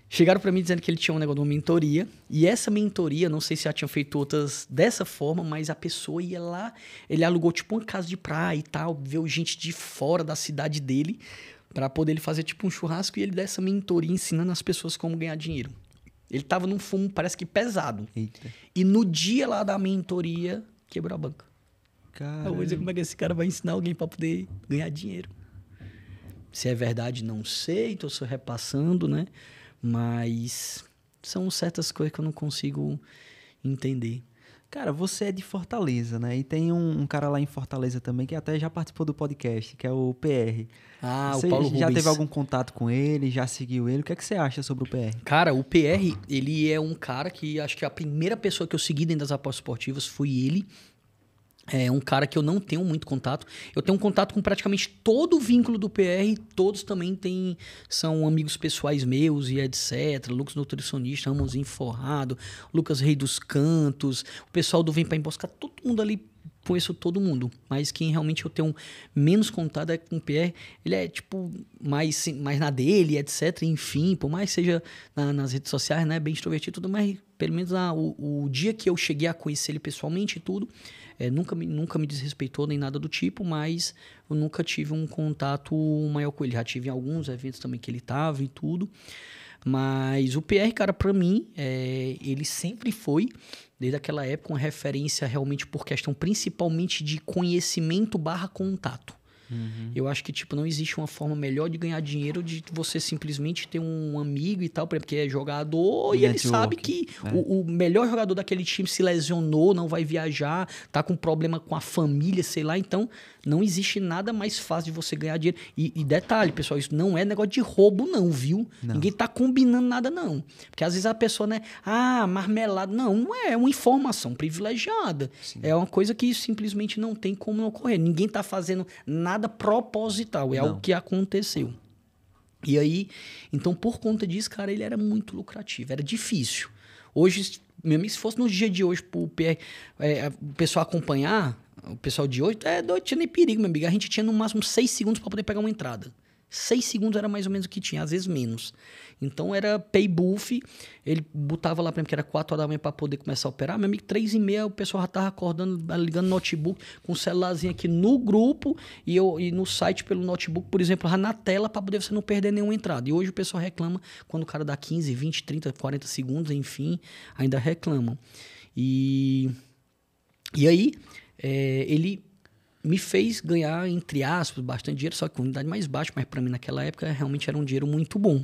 Chegaram para mim dizendo que ele tinha um negócio de uma mentoria, e essa mentoria, não sei se já tinham feito outras dessa forma, mas a pessoa ia lá, ele alugou tipo uma casa de praia e tal, viu gente de fora da cidade dele para poder ele fazer tipo um churrasco e ele dá essa mentoria ensinando as pessoas como ganhar dinheiro. Ele tava num fumo, parece que pesado. Eita. E no dia lá da mentoria, quebrou a banca. Cara. Então, eu vou dizer como é que esse cara vai ensinar alguém para poder ganhar dinheiro. Se é verdade, não sei, tô só repassando, né? Mas são certas coisas que eu não consigo entender. Cara, você é de Fortaleza, né? E tem um, um, cara lá em Fortaleza também que até já participou do podcast, que é o PR. Ah, você o Paulo já Rubens. teve algum contato com ele? Já seguiu ele? O que é que você acha sobre o PR? Cara, o PR, ele é um cara que acho que a primeira pessoa que eu segui dentro das apostas esportivas foi ele é um cara que eu não tenho muito contato. Eu tenho um contato com praticamente todo o vínculo do PR, todos também têm, são amigos pessoais meus e etc. Lucas Nutricionista, Ramonzinho Forrado, Lucas Rei dos Cantos, o pessoal do Vem Pra Emboscar, todo mundo ali conheço todo mundo, mas quem realmente eu tenho menos contato é com o Pierre. Ele é, tipo, mais, mais na dele, etc. Enfim, por mais seja na, nas redes sociais, né? Bem extrovertido e tudo, mas pelo menos ah, o, o, dia que eu cheguei a conhecer ele pessoalmente e tudo, é, nunca, me, nunca me desrespeitou nem nada do tipo, mas eu nunca tive um contato maior com ele. Já tive em alguns eventos também que ele tava e tudo. Mas o PR, cara, para mim, é, ele sempre foi, desde aquela época, uma referência realmente por questão principalmente de conhecimento barra contato. Uhum. Eu acho que, tipo, não existe uma forma melhor de ganhar dinheiro de você simplesmente ter um amigo e tal, porque é jogador e, e ele sabe que né? o, o, melhor jogador daquele time se lesionou, não vai viajar, tá com problema com a família, sei lá. Então, não existe nada mais fácil de você ganhar dinheiro. E, e detalhe, pessoal, isso não é negócio de roubo, não, viu? Não. Ninguém tá combinando nada, não. Porque às vezes a pessoa, né, ah, marmelada. Não, não é, é uma informação privilegiada. Sim. É uma coisa que simplesmente não tem como não ocorrer. Ninguém tá fazendo nada nada proposital, é Não. algo que aconteceu. E aí, então por conta disso, cara, ele era muito lucrativo, era difícil. Hoje, mesmo se fosse no dia de hoje, pro PR, é, o pessoal acompanhar, o pessoal de hoje, é doido, tinha nem perigo, meu amigo. A gente tinha no máximo seis segundos para poder pegar uma entrada. Seis segundos era mais ou menos o que tinha, às vezes menos. Então era pay buff, ele botava lá pra mim que era 4 horas da manhã pra poder começar a operar. Meu amigo, 3 e meia, o pessoal já tava acordando, ah, ligando notebook, com o celularzinho aqui no grupo e, eu, e no site pelo notebook, por exemplo, já na tela pra poder você não perder nenhuma entrada. E hoje o pessoal reclama quando o cara dá 15, 20, 30, 40 segundos, enfim, ainda reclamam. E, e aí, é, ele me fez ganhar, entre aspas, bastante dinheiro, só que com unidade mais baixa, mas para mim naquela época realmente era um dinheiro muito bom.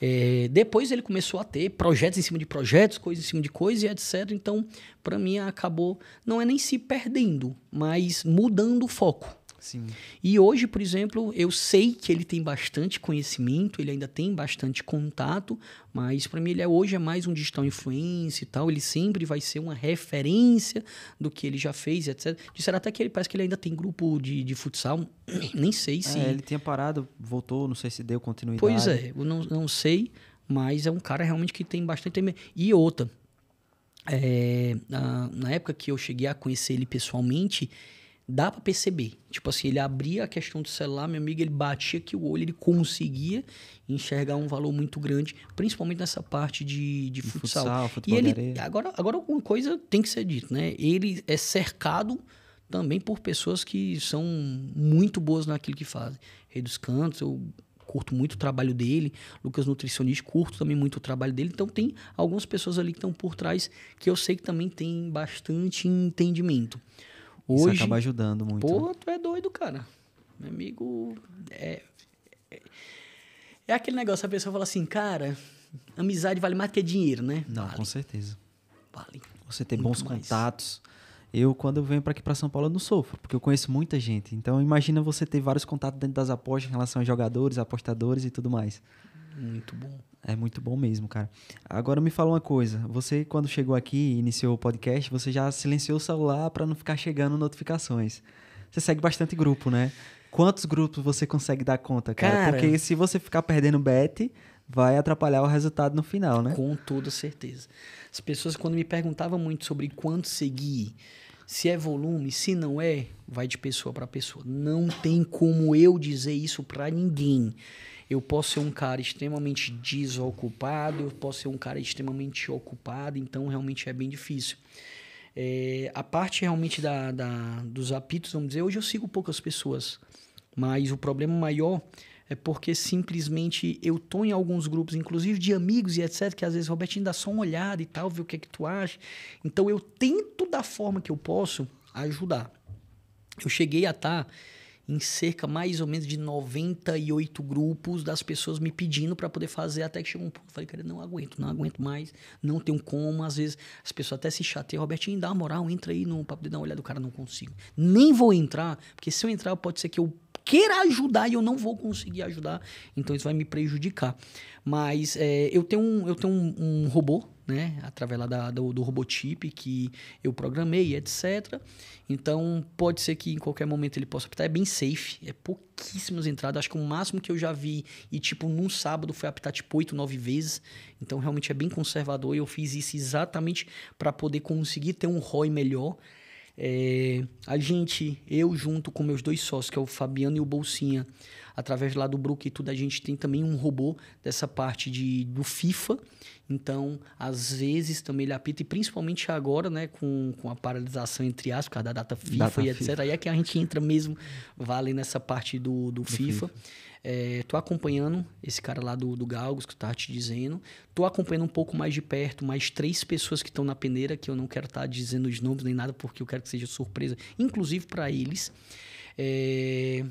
É, depois ele começou a ter projetos em cima de projetos, coisas em cima de coisas e etc. Então, para mim, acabou, não é nem se perdendo, mas mudando o foco. Sim. E hoje, por exemplo, eu sei que ele tem bastante conhecimento, ele ainda tem bastante contato, mas para mim ele é, hoje é mais um digital influencer e tal, ele sempre vai ser uma referência do que ele já fez, etc. Disseram até que ele parece que ele ainda tem grupo de, de futsal, [clears throat] nem sei se... É, ele tinha parado, voltou, não sei se deu continuidade. Pois é, eu não, não sei, mas é um cara realmente que tem bastante... E outra, é, na, na época que eu cheguei a conhecer ele pessoalmente dá para perceber. Tipo assim, ele abria a questão do celular, meu amigo, ele batia que o olho, ele conseguia enxergar um valor muito grande, principalmente nessa parte de, de, futsal. futsal futebol e ele, agora, agora alguma coisa tem que ser dita, né? Ele é cercado também por pessoas que são muito boas naquilo que fazem. Rei dos Cantos, eu curto muito o trabalho dele, Lucas Nutricionista, curto também muito o trabalho dele. Então, tem algumas pessoas ali que estão por trás que eu sei que também tem bastante entendimento. Hoje, Isso acaba ajudando muito. Porra, né? tu é doido, cara. Meu amigo. É, é, é aquele negócio, a pessoa fala assim, cara, amizade vale mais que dinheiro, né? Não, vale. com certeza. Vale. Você ter bons mais. contatos. Eu, quando eu venho para aqui para São Paulo, eu não sofro, porque eu conheço muita gente. Então, imagina você ter vários contatos dentro das apostas em relação a jogadores, apostadores e tudo mais. Muito bom. É muito bom mesmo, cara. Agora me fala uma coisa. Você, quando chegou aqui e iniciou o podcast, você já silenciou o celular para não ficar chegando notificações. Você segue bastante grupo, né? Quantos grupos você consegue dar conta, cara? cara Porque se você ficar perdendo bet, vai atrapalhar o resultado no final, né? Com toda certeza. As pessoas, quando me perguntavam muito sobre quanto seguir, se é volume, se não é, vai de pessoa para pessoa. Não tem como eu dizer isso para ninguém. Eu posso ser um cara extremamente desocupado, eu posso ser um cara extremamente ocupado, então realmente é bem difícil. É, a parte realmente da, da, dos apitos, vamos dizer, hoje eu sigo poucas pessoas, mas o problema maior é porque simplesmente eu tô em alguns grupos, inclusive de amigos e etc, que às vezes, Robertinho, dá só uma olhada e tal, vê o que é que tu acha. Então eu tento da forma que eu posso ajudar. Eu cheguei a estar tá em cerca mais ou menos de 98 grupos das pessoas me pedindo para poder fazer, até que chegou um ponto, falei, cara, não aguento, não aguento mais, não tenho como, às vezes as pessoas até se chateiam, Robertinho, dá uma moral, entra aí no, pra poder dar uma olhada, o cara não consigo. Nem vou entrar, porque se eu entrar pode ser que eu queira ajudar e eu não vou conseguir ajudar, então isso vai me prejudicar. Mas é, eu tenho, um, eu tenho um, um robô né? Através lá da, do, do robotip que eu programei, etc. Então, pode ser que em qualquer momento ele possa apitar. É bem safe, é pouquíssimas entradas. Acho que o máximo que eu já vi, e tipo, num sábado foi apitar tipo 8, 9 vezes. Então, realmente é bem conservador. E eu fiz isso exatamente para poder conseguir ter um ROI melhor. É, a gente, eu junto com meus dois sócios, que é o Fabiano e o Bolsinha, através lá do Brook e tudo, a gente tem também um robô dessa parte de, do FIFA então, às vezes também ele apita, e principalmente agora, né, com, com a paralisação entre aspas, por causa da data FIFA data e etc. Aí é que a gente entra mesmo, vale nessa parte do, do, do FIFA. FIFA. É, tô acompanhando esse cara lá do, do Galgos, que tá te dizendo. Tô acompanhando um pouco mais de perto, mais três pessoas que estão na peneira, que eu não quero estar tá dizendo os nomes nem nada, porque eu quero que seja surpresa, inclusive para eles. É,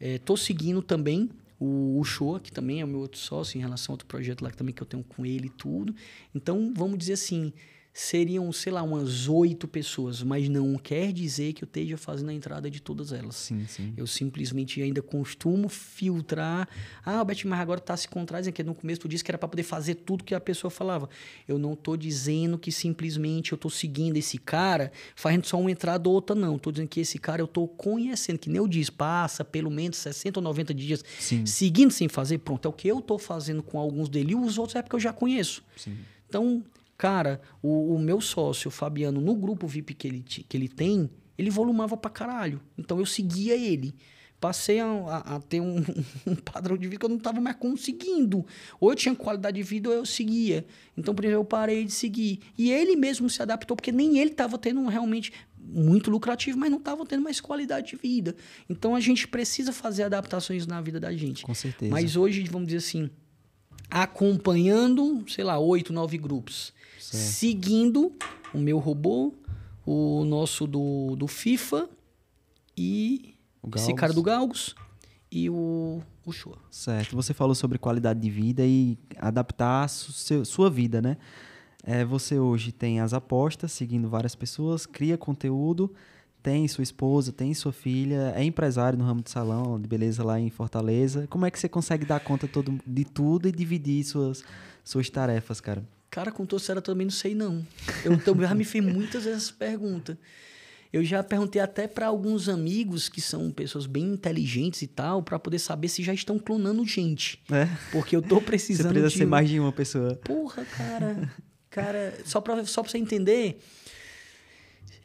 é, tô seguindo também o, o que também é o meu outro sócio em relação a outro projeto lá que também que eu tenho com ele e tudo. Então, vamos dizer assim, seriam, sei lá, umas oito pessoas, mas não quer dizer que eu esteja fazendo a entrada de todas elas. Sim, sim. Eu simplesmente ainda costumo filtrar. Ah, Beth, mas agora está se contradizendo, que no começo tu disse que era para poder fazer tudo que a pessoa falava. Eu não estou dizendo que simplesmente eu estou seguindo esse cara, fazendo só uma entrada ou outra, não. Estou dizendo que esse cara eu estou conhecendo, que nem eu disse, passa pelo menos 60 ou 90 dias sim. seguindo sem fazer, pronto. É o que eu estou fazendo com alguns dele, os outros é porque eu já conheço. Sim. Então, Cara, o, o meu sócio, o Fabiano, no grupo VIP que ele, que ele tem, ele volumava pra caralho. Então eu seguia ele passei a, a, a ter um, [laughs] um, padrão de vida que eu não estava mais conseguindo. Ou eu tinha qualidade de vida ou eu seguia. Então, primeiro eu parei de seguir. E ele mesmo se adaptou, porque nem ele estava tendo realmente muito lucrativo, mas não estava tendo mais qualidade de vida. Então, a gente precisa fazer adaptações na vida da gente. Com certeza. Mas hoje, vamos dizer assim, acompanhando, sei lá, oito, nove grupos certo. É. seguindo o meu robô, o nosso do, do FIFA e esse cara do Galgos e o, o Shua. Certo. Você falou sobre qualidade de vida e adaptar su, sua vida, né? É, você hoje tem as apostas, seguindo várias pessoas, cria conteúdo, tem sua esposa, tem sua filha, é empresário no ramo de salão de beleza lá em Fortaleza. Como é que você consegue dar conta todo, de tudo e dividir suas, suas tarefas, cara? Cara, com torcida também não sei não. Eu também já me fiz muitas vezes essa pergunta. Eu já perguntei até para alguns amigos que são pessoas bem inteligentes e tal, para poder saber se já estão clonando gente. É? Porque eu tô precisando Você precisa de... ser mais de uma pessoa. Porra, cara. Cara, só para só pra você entender,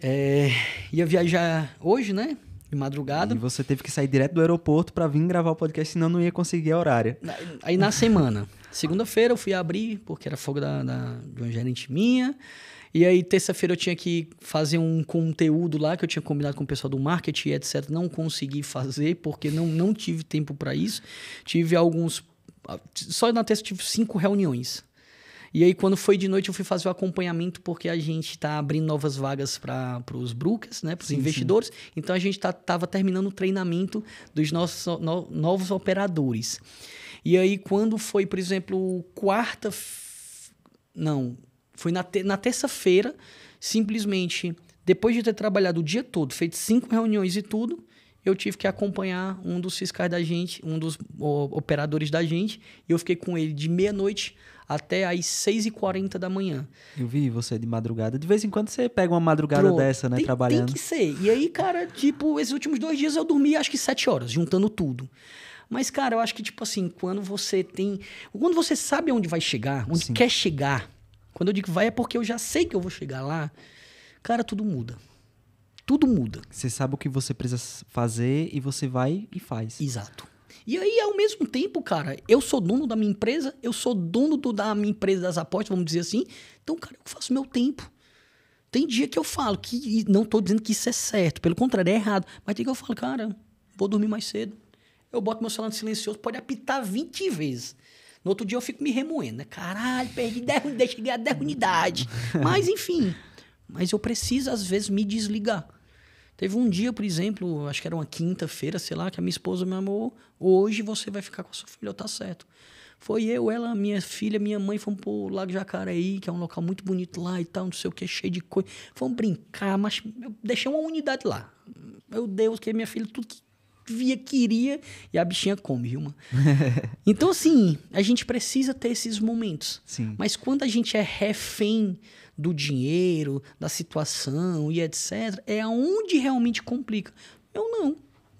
é... ia viajar hoje, né? de madrugada. E você teve que sair direto do aeroporto para vir gravar o podcast, senão não ia conseguir a horária. Aí na semana. Segunda-feira eu fui abrir, porque era fogo da, da, de uma gerente minha. E aí, terça-feira eu tinha que fazer um conteúdo lá que eu tinha combinado com o pessoal do marketing, etc. Não consegui fazer, porque não, não tive tempo para isso. Tive alguns. Ah, só na terça tive cinco reuniões. E aí, quando foi de noite, eu fui fazer o acompanhamento, porque a gente está abrindo novas vagas para os brokers, né, para os investidores. Sim. Então, a gente estava tá, terminando o treinamento dos nossos no, novos operadores. E aí, quando foi, por exemplo, quarta. Não, foi na, te... na terça-feira, simplesmente, depois de ter trabalhado o dia todo, feito cinco reuniões e tudo, eu tive que acompanhar um dos fiscais da gente, um dos operadores da gente, e eu fiquei com ele de meia-noite até às 6h40 da manhã. Eu vi você de madrugada. De vez em quando você pega uma madrugada Pro, dessa, né, tem, trabalhando. Tem que ser. E aí, cara, tipo, esses últimos dois dias eu dormi acho que 7 horas, juntando tudo. Mas, cara, eu acho que, tipo assim, quando você tem. Quando você sabe onde vai chegar, onde Sim. quer chegar. Quando eu digo vai é porque eu já sei que eu vou chegar lá. Cara, tudo muda. Tudo muda. Você sabe o que você precisa fazer e você vai e faz. Exato. E aí, ao mesmo tempo, cara, eu sou dono da minha empresa, eu sou dono do, da minha empresa das apostas, vamos dizer assim. Então, cara, eu faço meu tempo. Tem dia que eu falo que não estou dizendo que isso é certo, pelo contrário, é errado. Mas tem que eu falo, cara, vou dormir mais cedo. Eu boto meu celular no silencioso, pode apitar 20 vezes. No outro dia eu fico me remoendo, né? Caralho, perdi 10 unidades, cheguei a 10 unidades. Mas, enfim. Mas eu preciso, às vezes, me desligar. Teve um dia, por exemplo, acho que era uma quinta-feira, sei lá, que a minha esposa me amou. Hoje você vai ficar com a sua filha, eu, tá certo. Foi eu, ela, minha filha, minha mãe, fomos pro Lago Jacareí, que é um local muito bonito lá e tal, não sei o que, cheio de coisa. Fomos brincar, mas eu deixei uma unidade lá. Meu Deus, que é minha filha, tudo que via queria e a bichinha come, viu, mano? [laughs] então, assim, a gente precisa ter esses momentos. Sim. Mas quando a gente é refém do dinheiro, da situação e etc., é aonde realmente complica. Eu não.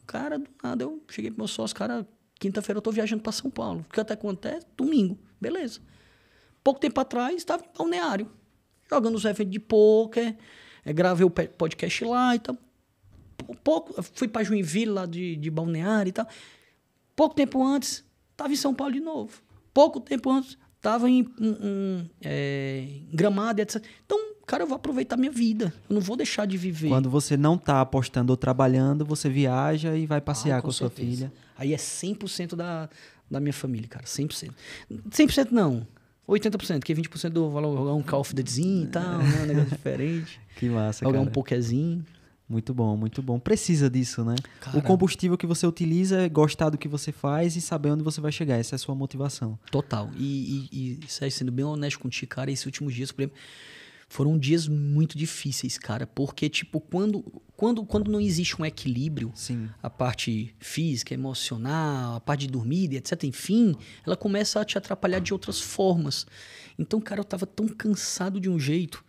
Cara, do nada, eu cheguei pro meu sócio, cara, quinta-feira eu tô viajando para São Paulo. O que até acontece? É domingo. Beleza. Pouco tempo atrás, estava em balneário, jogando os eventos de pôquer, é, gravei o podcast lá e tal pouco, fui para Joinville, lá de, de Balneário e tal. Pouco tempo antes, estava em São Paulo de novo. Pouco tempo antes, estava em, em, em é, Gramado, etc. Então, cara, eu vou aproveitar minha vida. Eu não vou deixar de viver. Quando você não está apostando ou trabalhando, você viaja e vai passear ah, com, com sua filha. Aí é 100% da, da minha família, cara. 100%. 100% não. 80%, porque 20% do valor é um Call of Duty e tal, né? um negócio [laughs] diferente. Que massa, Jogar um pokézinho. Muito bom, muito bom. Precisa disso, né? Caramba. O combustível que você utiliza é gostar do que você faz e saber onde você vai chegar. Essa é a sua motivação. Total. E, e, e Sérgio, sendo bem honesto contigo, cara, esses últimos dias, por exemplo, foram dias muito difíceis, cara. Porque, tipo, quando, quando, quando não existe um equilíbrio, Sim. a parte física, emocional, a parte de dormir, etc., enfim, ela começa a te atrapalhar de outras formas. Então, cara, eu tava tão cansado de um jeito.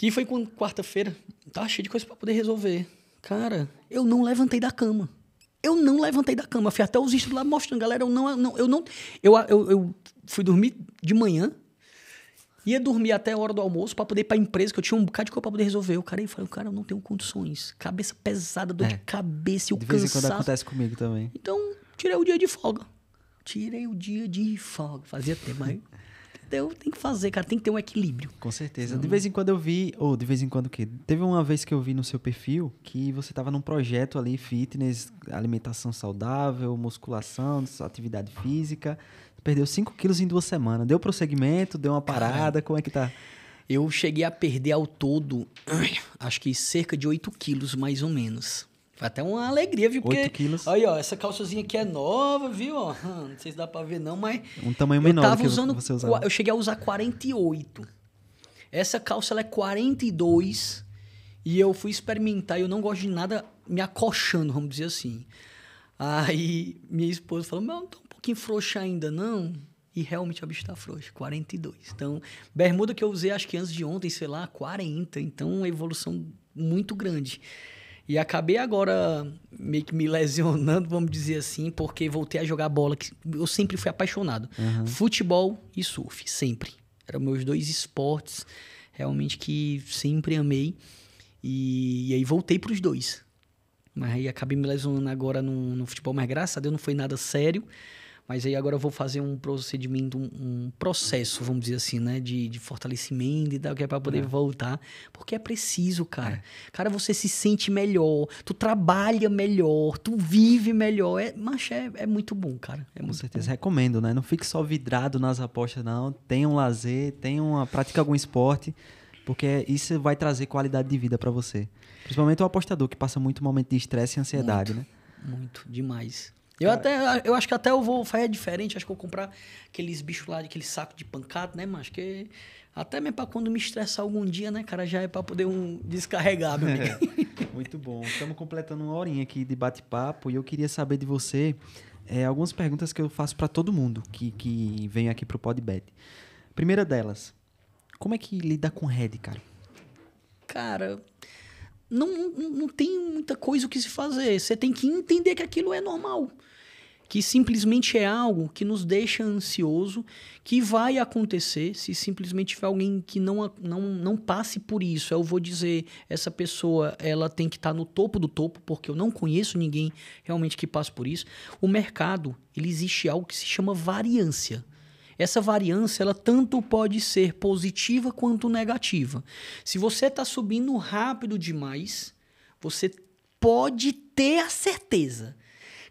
Que foi com quarta-feira, tá cheio de coisa para poder resolver. Cara, eu não levantei da cama. Eu não levantei da cama. Fui até os estudos lá mostrando, galera, eu não, não eu não, eu, eu, eu fui dormir de manhã, ia dormir até a hora do almoço para poder ir para empresa, que eu tinha um bocado de coisa para poder resolver. O cara aí falou, cara, eu não tenho condições. Cabeça pesada, dor é. de cabeça, eu De vez em quando acontece comigo também. Então, tirei o dia de folga. Tirei o dia de folga. Fazia tempo, mas então tem que fazer, cara, tem que ter um equilíbrio. Com certeza. De vez em quando eu vi, ou de vez em quando o quê? Teve uma vez que eu vi no seu perfil que você tava num projeto ali, fitness, alimentação saudável, musculação, atividade física. Perdeu 5 quilos em duas semanas. Deu prosseguimento, deu uma parada, como é que tá? Eu cheguei a perder ao todo, [clears throat] acho que cerca de 8 quilos, mais ou menos. Foi até uma alegria, viu? Porque, 8 quilos. Aí, ó, essa calçazinha aqui é nova, viu? Ó, [laughs] não sei se dá pra ver, não, mas. Um tamanho menor eu tava usando, você usava. Eu cheguei a usar 48. Essa calça ela é 42. E eu fui experimentar e eu não gosto de nada me acochando, vamos dizer assim. Aí minha esposa falou: Mas não tá um pouquinho frouxa ainda, não? E realmente a bicho tá frouxa, 42. Então, bermuda que eu usei acho que antes de ontem, sei lá, 40. Então, é uma evolução muito grande. E acabei agora meio que me lesionando, vamos dizer assim, porque voltei a jogar bola, que eu sempre fui apaixonado. Uhum. Futebol e surf, sempre. Eram meus dois esportes, realmente que sempre amei. E, e aí voltei para os dois. Mas aí acabei me lesionando agora no, no futebol, mas graças a Deus não foi nada sério. Mas aí agora eu vou fazer um procedimento, um, um processo, vamos dizer assim, né? De, de fortalecimento e tal, que é pra poder é. voltar. Porque é preciso, cara. É. Cara, você se sente melhor, tu trabalha melhor, tu vive melhor. É, mas é, é muito bom, cara. É Com certeza. Bom. Recomendo, né? Não fique só vidrado nas apostas, não. Tenha um lazer, tenha uma, pratique algum esporte porque isso vai trazer qualidade de vida para você. Principalmente o apostador que passa muito momento de estresse e ansiedade, muito, né? Muito, demais. Eu até, eu acho que até eu vou fazer diferente, acho que eu vou comprar aqueles bichos lá, aquele saco de pancada, né, mas que até mesmo para quando me estressar algum dia, né, cara, já é para poder um descarregar, meu é, amigo. É, [laughs] muito bom. Estamos completando uma horinha aqui de bate-papo e eu queria saber de você é, algumas perguntas que eu faço para todo mundo que, que vem aqui pro Podbet. Primeira delas, como é que lida com head, cara? Cara, não, não tem muita coisa o que se fazer. Você tem que entender que aquilo é normal. Que simplesmente é algo que nos deixa ansioso, que vai acontecer se simplesmente tiver alguém que não, não, não passe por isso. Eu vou dizer, essa pessoa ela tem que estar tá no topo do topo, porque eu não conheço ninguém realmente que passe por isso. O mercado, ele existe algo que se chama variância. Essa variância, ela tanto pode ser positiva quanto negativa. Se você está subindo rápido demais, você pode ter a certeza.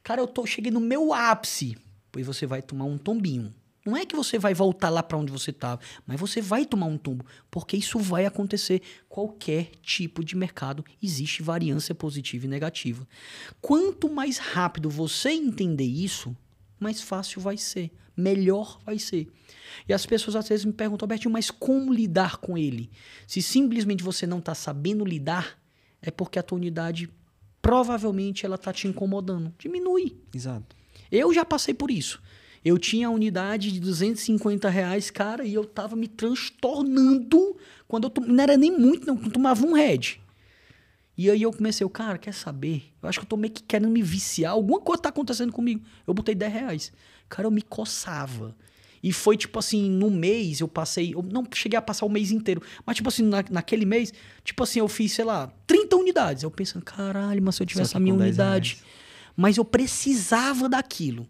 Cara, eu tô, cheguei no meu ápice, pois você vai tomar um tombinho. Não é que você vai voltar lá para onde você estava, tá, mas você vai tomar um tombo, porque isso vai acontecer. Qualquer tipo de mercado existe variância positiva e negativa. Quanto mais rápido você entender isso, mais fácil vai ser melhor vai ser. E as pessoas às vezes me perguntam, Albertinho, mas como lidar com ele? Se simplesmente você não está sabendo lidar, é porque a tua unidade provavelmente ela está te incomodando. Diminui. Exato. Eu já passei por isso. Eu tinha a unidade de 250 reais, cara, e eu tava me transtornando quando eu não era nem muito, não, eu tomava um red. E aí eu comecei, eu, cara, quer saber? Eu acho que eu tô meio que querendo me viciar, alguma coisa tá acontecendo comigo. Eu botei 10 reais. Cara, eu me coçava. E foi tipo assim, no mês eu passei. Eu não cheguei a passar o mês inteiro, mas tipo assim, na, naquele mês, tipo assim, eu fiz, sei lá, 30 unidades. Eu pensando, caralho, mas se eu tivesse a minha unidade. Mas eu precisava daquilo.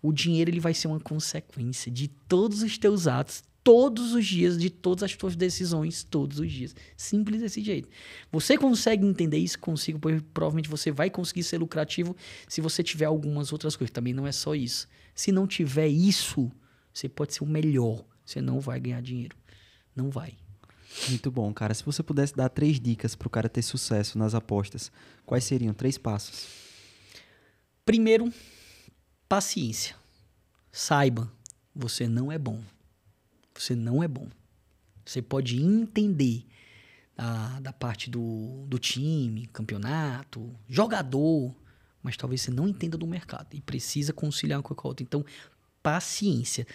O dinheiro ele vai ser uma consequência de todos os teus atos, todos os dias, de todas as tuas decisões, todos os dias. Simples desse jeito. Você consegue entender isso? Consigo, porque provavelmente você vai conseguir ser lucrativo se você tiver algumas outras coisas. Também não é só isso. Se não tiver isso, você pode ser o melhor. Você não vai ganhar dinheiro. Não vai. Muito bom, cara. Se você pudesse dar três dicas para o cara ter sucesso nas apostas, quais seriam três passos? Primeiro, paciência. Saiba, você não é bom. Você não é bom. Você pode entender da, da parte do, do time, campeonato, jogador, mas talvez você não entenda do mercado e precisa conciliar uma com a outra. Então, paciência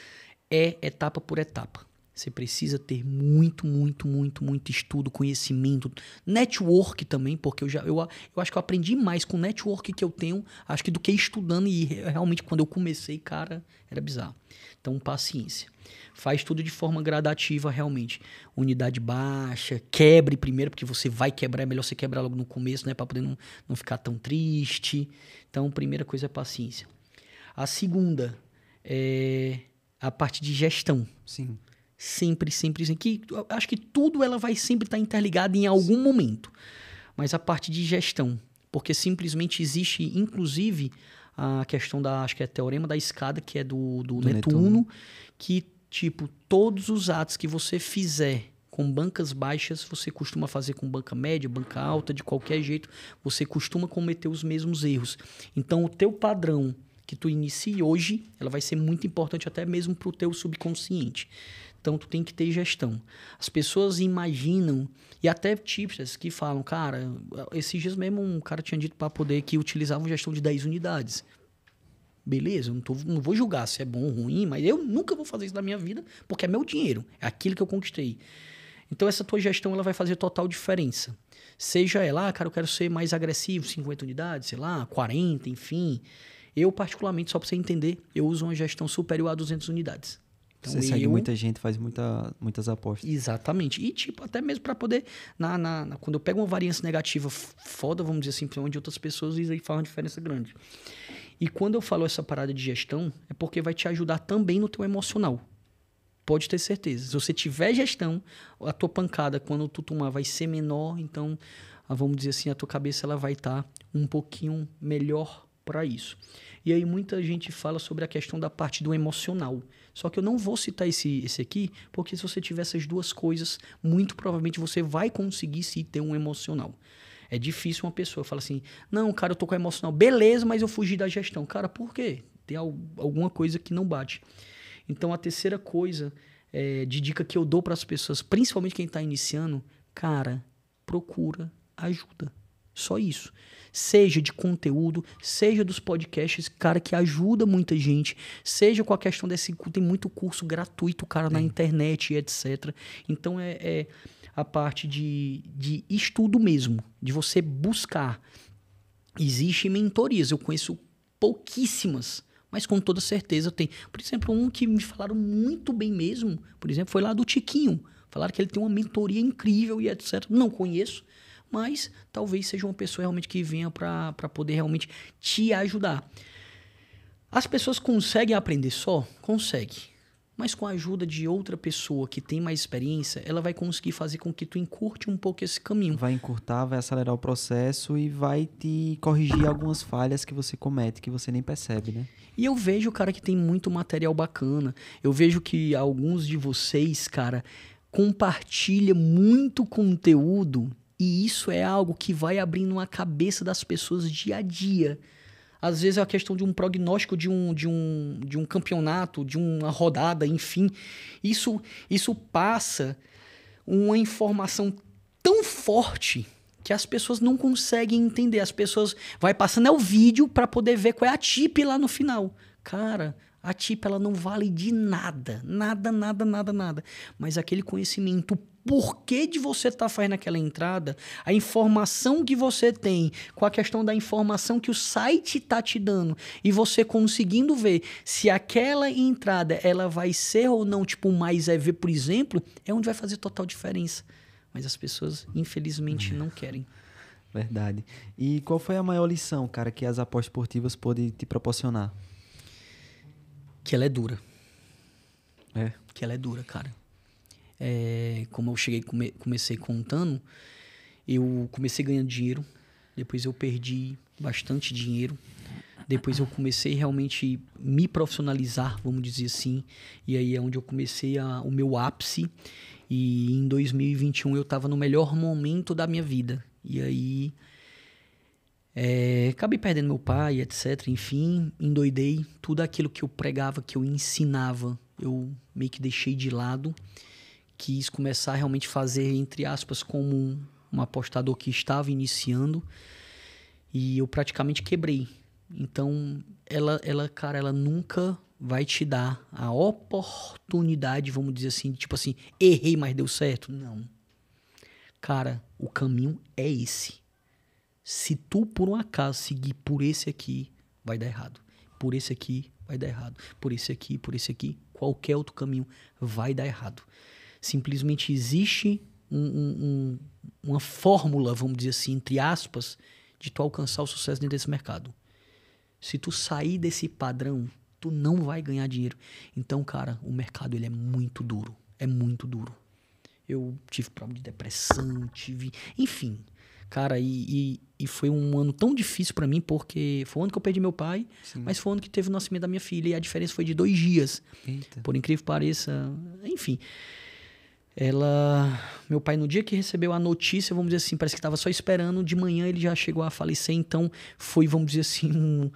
é etapa por etapa. Você precisa ter muito, muito, muito, muito estudo, conhecimento, network também, porque eu já eu, eu acho que eu aprendi mais com o network que eu tenho, acho que do que estudando e realmente quando eu comecei, cara, era bizarro. Então, paciência. Faz tudo de forma gradativa, realmente. Unidade baixa, quebre primeiro, porque você vai quebrar, é melhor você quebrar logo no começo, né, para poder não, não ficar tão triste. Então, primeira coisa é paciência. A segunda é a parte de gestão. Sim Sempre, sempre, sempre. Que, acho que tudo ela vai sempre estar tá interligada em algum momento. Mas a parte de gestão, porque simplesmente existe, inclusive, a questão da, acho que é teorema da escada, que é do, do, do Netuno, Netuno, que, tipo, todos os atos que você fizer com bancas baixas, você costuma fazer com banca média, banca alta, de qualquer jeito, você costuma cometer os mesmos erros. Então, o teu padrão que tu inicie hoje, ela vai ser muito importante até mesmo para o teu subconsciente. Então tu tem que ter gestão. As pessoas imaginam e até típicas que falam, cara, esses dias mesmo um cara tinha dito para poder que uma gestão de 10 unidades. Beleza, eu não, tô, não vou julgar se é bom ou ruim, mas eu nunca vou fazer isso na minha vida, porque é meu dinheiro, é aquilo que eu conquistei. Então essa tua gestão ela vai fazer total diferença. Seja ela, ah, cara, eu quero ser mais agressivo, 50 unidades, sei lá, 40, enfim. Eu particularmente, só para você entender, eu uso uma gestão superior a 200 unidades. Então, Você eu... segue muita gente, faz muita, muitas apostas. Exatamente. E, tipo, até mesmo para poder. Na, na, na, quando eu pego uma variância negativa foda, vamos dizer assim, onde outras pessoas, isso aí faz uma diferença grande. E quando eu falo essa parada de gestão, é porque vai te ajudar também no teu emocional. Pode ter certeza. Se você tiver gestão, a tua pancada, quando tu tomar, vai ser menor. Então, ah, vamos dizer assim, a tua cabeça ela vai estar tá um pouquinho melhor para isso. E aí muita gente fala sobre a questão da parte do emocional. Só que eu não vou citar esse, esse aqui, porque se você tiver essas duas coisas, muito provavelmente você vai conseguir se ter um emocional. É difícil uma pessoa falar assim: não, cara, eu tô com emocional. Beleza, mas eu fugi da gestão. Cara, por quê? Tem alguma coisa que não bate. Então, a terceira coisa é, de dica que eu dou para as pessoas, principalmente quem está iniciando, cara, procura ajuda. Só isso. Seja de conteúdo, seja dos podcasts, cara, que ajuda muita gente, seja com a questão desse. Tem muito curso gratuito, cara, Sim. na internet e etc. Então é, é a parte de, de estudo mesmo, de você buscar. Existem mentorias, eu conheço pouquíssimas mas com toda certeza tem. Por exemplo, um que me falaram muito bem mesmo, por exemplo, foi lá do Tiquinho. Falaram que ele tem uma mentoria incrível e etc. Não conheço, mas talvez seja uma pessoa realmente que venha para poder realmente te ajudar. As pessoas conseguem aprender só? Consegue. Mas com a ajuda de outra pessoa que tem mais experiência, ela vai conseguir fazer com que tu encurte um pouco esse caminho. Vai encurtar, vai acelerar o processo e vai te corrigir algumas falhas que você comete, que você nem percebe, né? E eu vejo, cara, que tem muito material bacana. Eu vejo que alguns de vocês, cara, compartilha muito conteúdo e isso é algo que vai abrindo a cabeça das pessoas dia a dia. Às vezes é a questão de um prognóstico de um, de um, de um campeonato, de uma rodada, enfim. Isso, isso passa uma informação tão forte que as pessoas não conseguem entender. As pessoas vai passando é o vídeo para poder ver qual é a tip lá no final. Cara, a tip ela não vale de nada, nada, nada, nada, nada. Mas aquele conhecimento porquê de você estar tá fazendo aquela entrada, a informação que você tem, com a questão da informação que o site está te dando e você conseguindo ver se aquela entrada ela vai ser ou não tipo mais é EV, por exemplo, é onde vai fazer total diferença. Mas as pessoas, infelizmente, não querem. Verdade. E qual foi a maior lição, cara, que as apostas esportivas podem te proporcionar? Que ela é dura. É. Que ela é dura, cara. É, como eu cheguei, come, comecei contando, eu comecei ganhando dinheiro, depois eu perdi bastante dinheiro, depois eu comecei realmente me profissionalizar, vamos dizer assim, e aí é onde eu comecei a, o meu ápice. E em 2021 eu estava no melhor momento da minha vida. E aí é, acabei perdendo meu pai, etc. Enfim, endoidei tudo aquilo que eu pregava, que eu ensinava, eu meio que deixei de lado quis começar a realmente fazer, entre aspas, como um, um apostador que estava iniciando. E eu praticamente quebrei. Então, ela, ela, cara, ela nunca vai te dar a oportunidade, vamos dizer assim, tipo assim, errei, mas deu certo. Não. Cara, o caminho é esse. Se tu, por um acaso, seguir por esse aqui, vai dar errado. Por esse aqui, vai dar errado. Por esse aqui, por esse aqui, qualquer outro caminho vai dar errado. Simplesmente existe um, um, uma fórmula, vamos dizer assim, entre aspas, de tu alcançar o sucesso dentro desse mercado. Se tu sair desse padrão, tu não vai ganhar dinheiro. Então, cara, o mercado ele é muito duro. É muito duro. Eu tive problema de depressão, tive. Enfim. Cara, e, e, e foi um ano tão difícil para mim, porque foi o ano que eu perdi meu pai, Sim. mas foi o ano que teve o nascimento da minha filha, e a diferença foi de dois dias. Eita. Por incrível que pareça. Enfim ela. Meu pai, no dia que recebeu a notícia, vamos dizer assim, parece que estava só esperando, de manhã ele já chegou a falecer, então foi, vamos dizer assim, um,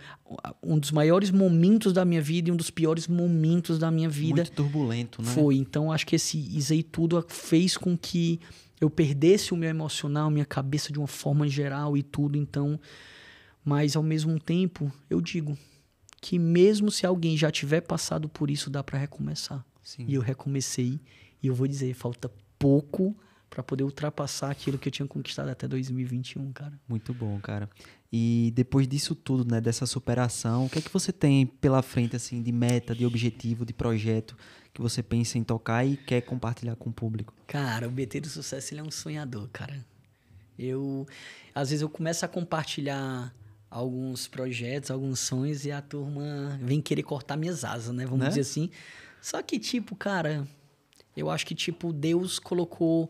um dos maiores momentos da minha vida e um dos piores momentos da minha vida. Muito turbulento, né? Foi, então acho que esse Isei tudo fez com que eu perdesse o meu emocional, minha cabeça de uma forma geral e tudo, então. Mas ao mesmo tempo, eu digo que mesmo se alguém já tiver passado por isso, dá para recomeçar. Sim. E eu recomecei e eu vou dizer, falta pouco para poder ultrapassar aquilo que eu tinha conquistado até 2021, cara. Muito bom, cara. E depois disso tudo, né, dessa superação, o que é que você tem pela frente assim de meta, de objetivo, de projeto que você pensa em tocar e quer compartilhar com o público? Cara, o BT do sucesso ele é um sonhador, cara. Eu às vezes eu começo a compartilhar alguns projetos, alguns sonhos e a turma vem querer cortar minhas asas, né? Vamos né? dizer assim. Só que tipo, cara, eu acho que, tipo, Deus colocou.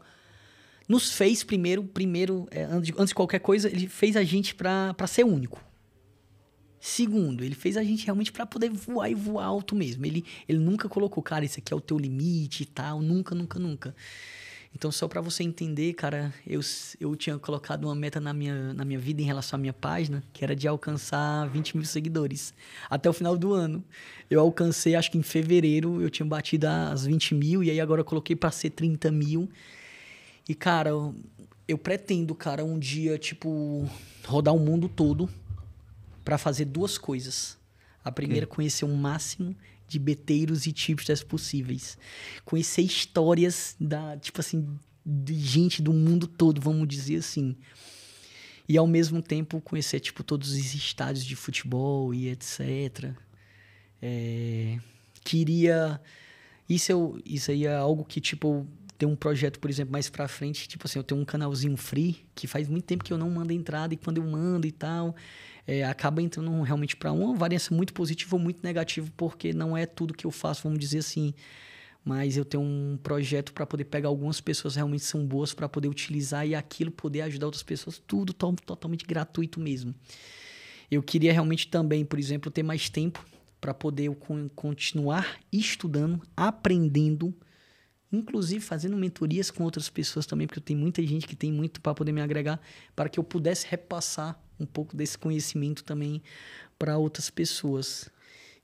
Nos fez primeiro, primeiro é, antes de qualquer coisa, ele fez a gente para ser único. Segundo, ele fez a gente realmente para poder voar e voar alto mesmo. Ele, ele nunca colocou, cara, isso aqui é o teu limite e tal. Nunca, nunca, nunca. Então, só para você entender, cara, eu, eu tinha colocado uma meta na minha, na minha vida em relação à minha página, que era de alcançar 20 mil seguidores até o final do ano. Eu alcancei, acho que em fevereiro, eu tinha batido as 20 mil, e aí agora eu coloquei para ser 30 mil. E, cara, eu, pretendo, cara, um dia, tipo, rodar o mundo todo para fazer duas coisas. A primeira, é conhecer o máximo de beteiros e tipsters possíveis. Conhecer histórias da, tipo assim, de gente do mundo todo, vamos dizer assim. E ao mesmo tempo conhecer, tipo, todos os estádios de futebol e etc. É... Queria. Isso, eu, isso aí é algo que, tipo, tem um projeto, por exemplo, mais pra frente. Tipo assim, eu tenho um canalzinho free que faz muito tempo que eu não mando entrada e quando eu mando e tal é, acaba entrando realmente para uma variância muito positiva ou muito negativa, porque não é tudo que eu faço, vamos dizer assim. Mas eu tenho um projeto para poder pegar algumas pessoas realmente são boas para poder utilizar e aquilo poder ajudar outras pessoas, tudo to totalmente gratuito mesmo. Eu queria realmente também, por exemplo, ter mais tempo para poder continuar estudando, aprendendo, inclusive fazendo mentorias com outras pessoas também, porque eu tenho muita gente que tem muito para poder me agregar, para que eu pudesse repassar um pouco desse conhecimento também para outras pessoas.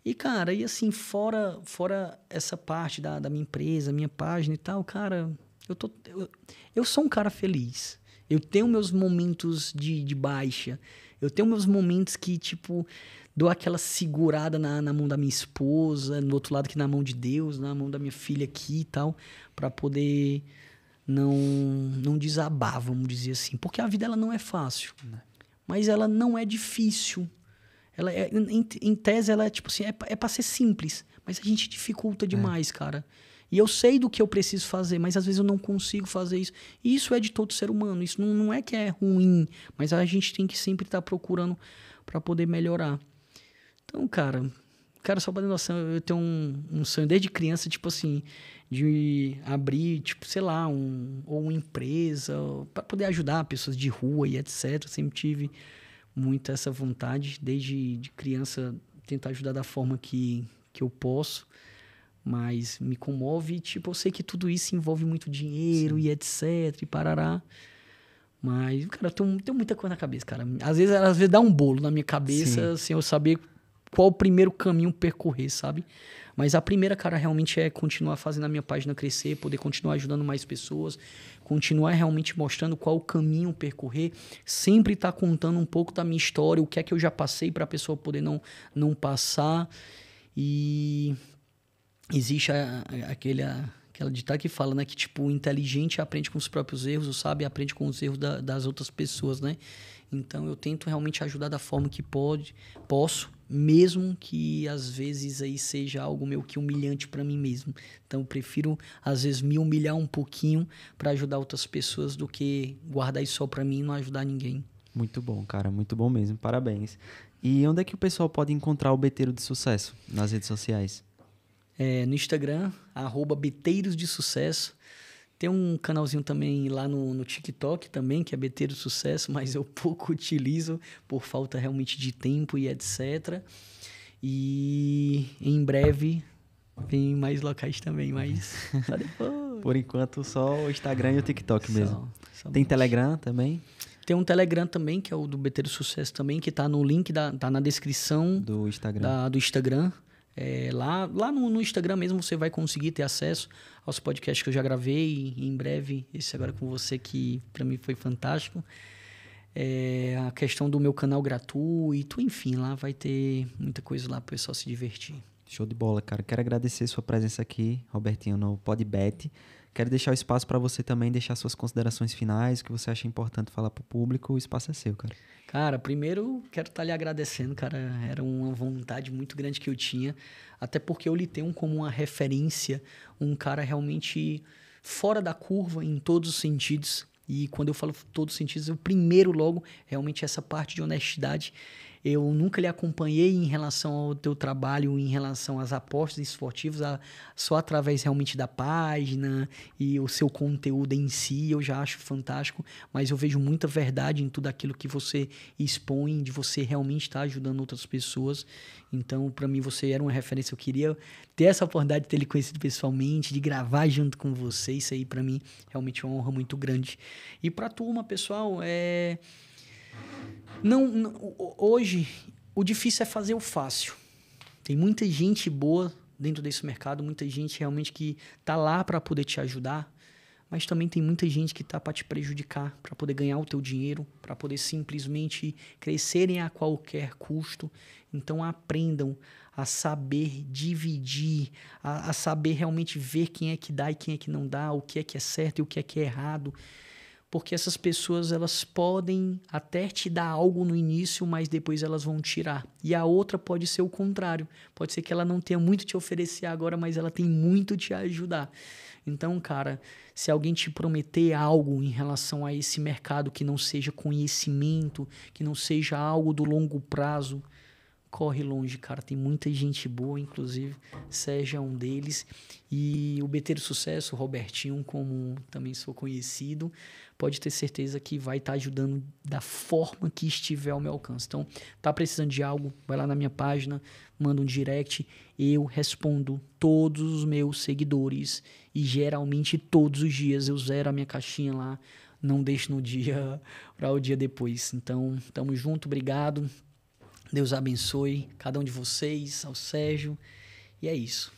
E, cara, e assim, fora fora essa parte da, da minha empresa, minha página e tal, cara, eu, tô, eu, eu sou um cara feliz. Eu tenho meus momentos de, de baixa. Eu tenho meus momentos que, tipo, dou aquela segurada na, na mão da minha esposa, no outro lado que na mão de Deus, na mão da minha filha aqui e tal, para poder não não desabar, vamos dizer assim. Porque a vida ela não é fácil. Né? mas ela não é difícil. Ela é, em, em, tese, ela é tipo assim, é, é ser simples, mas a gente dificulta é. demais, é. cara. E eu sei do que eu preciso fazer, mas às vezes eu não consigo fazer isso. E isso é de todo ser humano, isso não, não é que é ruim, mas a gente tem que sempre estar tá procurando para poder melhorar. Então, cara, Cara, só pra dar noção, eu tenho um, um sonho desde criança, tipo assim, de abrir, tipo, sei lá, um, ou uma empresa, para poder ajudar pessoas de rua e etc. Eu sempre tive muito essa vontade, desde de criança, tentar ajudar da forma que, que eu posso. Mas me comove, tipo, eu sei que tudo isso envolve muito dinheiro Sim. e etc, e parará. Mas, cara, tenho tenho muita coisa na cabeça, cara. Às vezes, às vezes dá um bolo na minha cabeça, Sim. sem eu saber qual o primeiro caminho percorrer, sabe? Mas a primeira, cara, realmente é continuar fazendo a minha página crescer, poder continuar ajudando mais pessoas, continuar realmente mostrando qual o caminho percorrer, sempre estar tá contando um pouco da minha história, o que é que eu já passei para a pessoa poder não, não passar. E existe a, a, aquele, a, aquela ditado tá que fala, né, que tipo, o inteligente aprende com os próprios erros, o sábio aprende com os erros da, das outras pessoas, né? Então eu tento realmente ajudar da forma que pode, posso mesmo que às vezes aí seja algo meio que é humilhante para mim mesmo. Então eu prefiro às vezes me humilhar um pouquinho para ajudar outras pessoas do que guardar isso só para mim e não ajudar ninguém. Muito bom, cara, muito bom mesmo. Parabéns. E onde é que o pessoal pode encontrar o Beteiro de Sucesso nas redes sociais? É, no Instagram, arroba Beteiros de Sucesso. Tem um canalzinho também lá no, no TikTok também, que é BT do Sucesso, mas eu [laughs] pouco utilizo por falta realmente de tempo e etc. E em breve vem mais locais também, mas só [laughs] depois. Por enquanto, só o Instagram e o TikTok só, mesmo. Só tem Telegram também? Tem um Telegram também, que é o do BT do Sucesso também, que tá no link, da, tá na descrição do Instagram. Da, do Instagram. É, lá lá no, no, Instagram mesmo você vai conseguir ter acesso aos podcasts que eu já gravei. E em breve, esse agora com você, que para mim foi fantástico. É, a questão do meu canal gratuito, enfim, lá vai ter muita coisa lá para o pessoal se divertir. Show de bola, cara. Quero agradecer sua presença aqui, Robertinho, no Podbet. Quero deixar o espaço para você também deixar suas considerações finais, o que você acha importante falar para o público. O espaço é seu, cara. Cara, primeiro quero estar tá lhe agradecendo, cara. Era uma vontade muito grande que eu tinha, até porque eu lhe tenho como uma referência, um cara realmente fora da curva em todos os sentidos. E quando eu falo todos os sentidos, o primeiro logo realmente essa parte de honestidade eu nunca lhe acompanhei em relação ao teu trabalho, em relação às apostas esportivas, a, só através realmente da página e o seu conteúdo em si, eu já acho fantástico, mas eu vejo muita verdade em tudo aquilo que você expõe, de você realmente estar ajudando outras pessoas. Então, para mim, você era uma referência. Eu queria ter essa oportunidade de ter lhe conhecido pessoalmente, de gravar junto com você. Isso aí, para mim, realmente é uma honra muito grande. E para a turma, pessoal, é. Não, não, hoje o difícil é fazer o fácil. Tem muita gente boa dentro desse mercado, muita gente realmente que tá lá para poder te ajudar, mas também tem muita gente que tá para te prejudicar, para poder ganhar o teu dinheiro, para poder simplesmente crescerem a qualquer custo. Então aprendam a saber dividir, a, a saber realmente ver quem é que dá e quem é que não dá, o que é que é certo e o que é que é errado porque essas pessoas elas podem até te dar algo no início, mas depois elas vão tirar. E a outra pode ser o contrário. Pode ser que ela não tenha muito te oferecer agora, mas ela tem muito te ajudar. Então, cara, se alguém te prometer algo em relação a esse mercado que não seja conhecimento, que não seja algo do longo prazo, corre longe, cara. Tem muita gente boa, inclusive, seja um deles. E o BT do Sucesso, Robertinho, como também sou conhecido, pode ter certeza que vai estar tá ajudando da forma que estiver ao meu alcance. Então, tá precisando de algo? Vai lá na minha página, manda um direct, eu respondo todos os meus seguidores e geralmente todos os dias eu zero a minha caixinha lá, não deixo no dia [laughs] para o dia depois. Então, tamo junto, obrigado. Deus abençoe cada um de vocês, ao Sérgio. E é isso.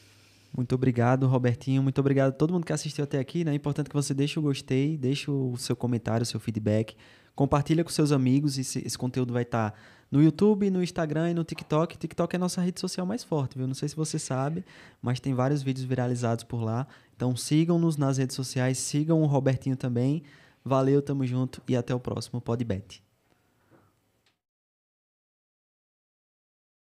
Muito obrigado, Robertinho. Muito obrigado a todo mundo que assistiu até aqui. Né? É importante que você deixe o gostei, deixe o seu comentário, o seu feedback. Compartilha com seus amigos. Esse, esse conteúdo vai estar tá no YouTube, no Instagram e no TikTok. TikTok é a nossa rede social mais forte, viu? Não sei se você sabe, mas tem vários vídeos viralizados por lá. Então sigam-nos nas redes sociais, sigam o Robertinho também. Valeu, tamo junto e até o próximo Podbet.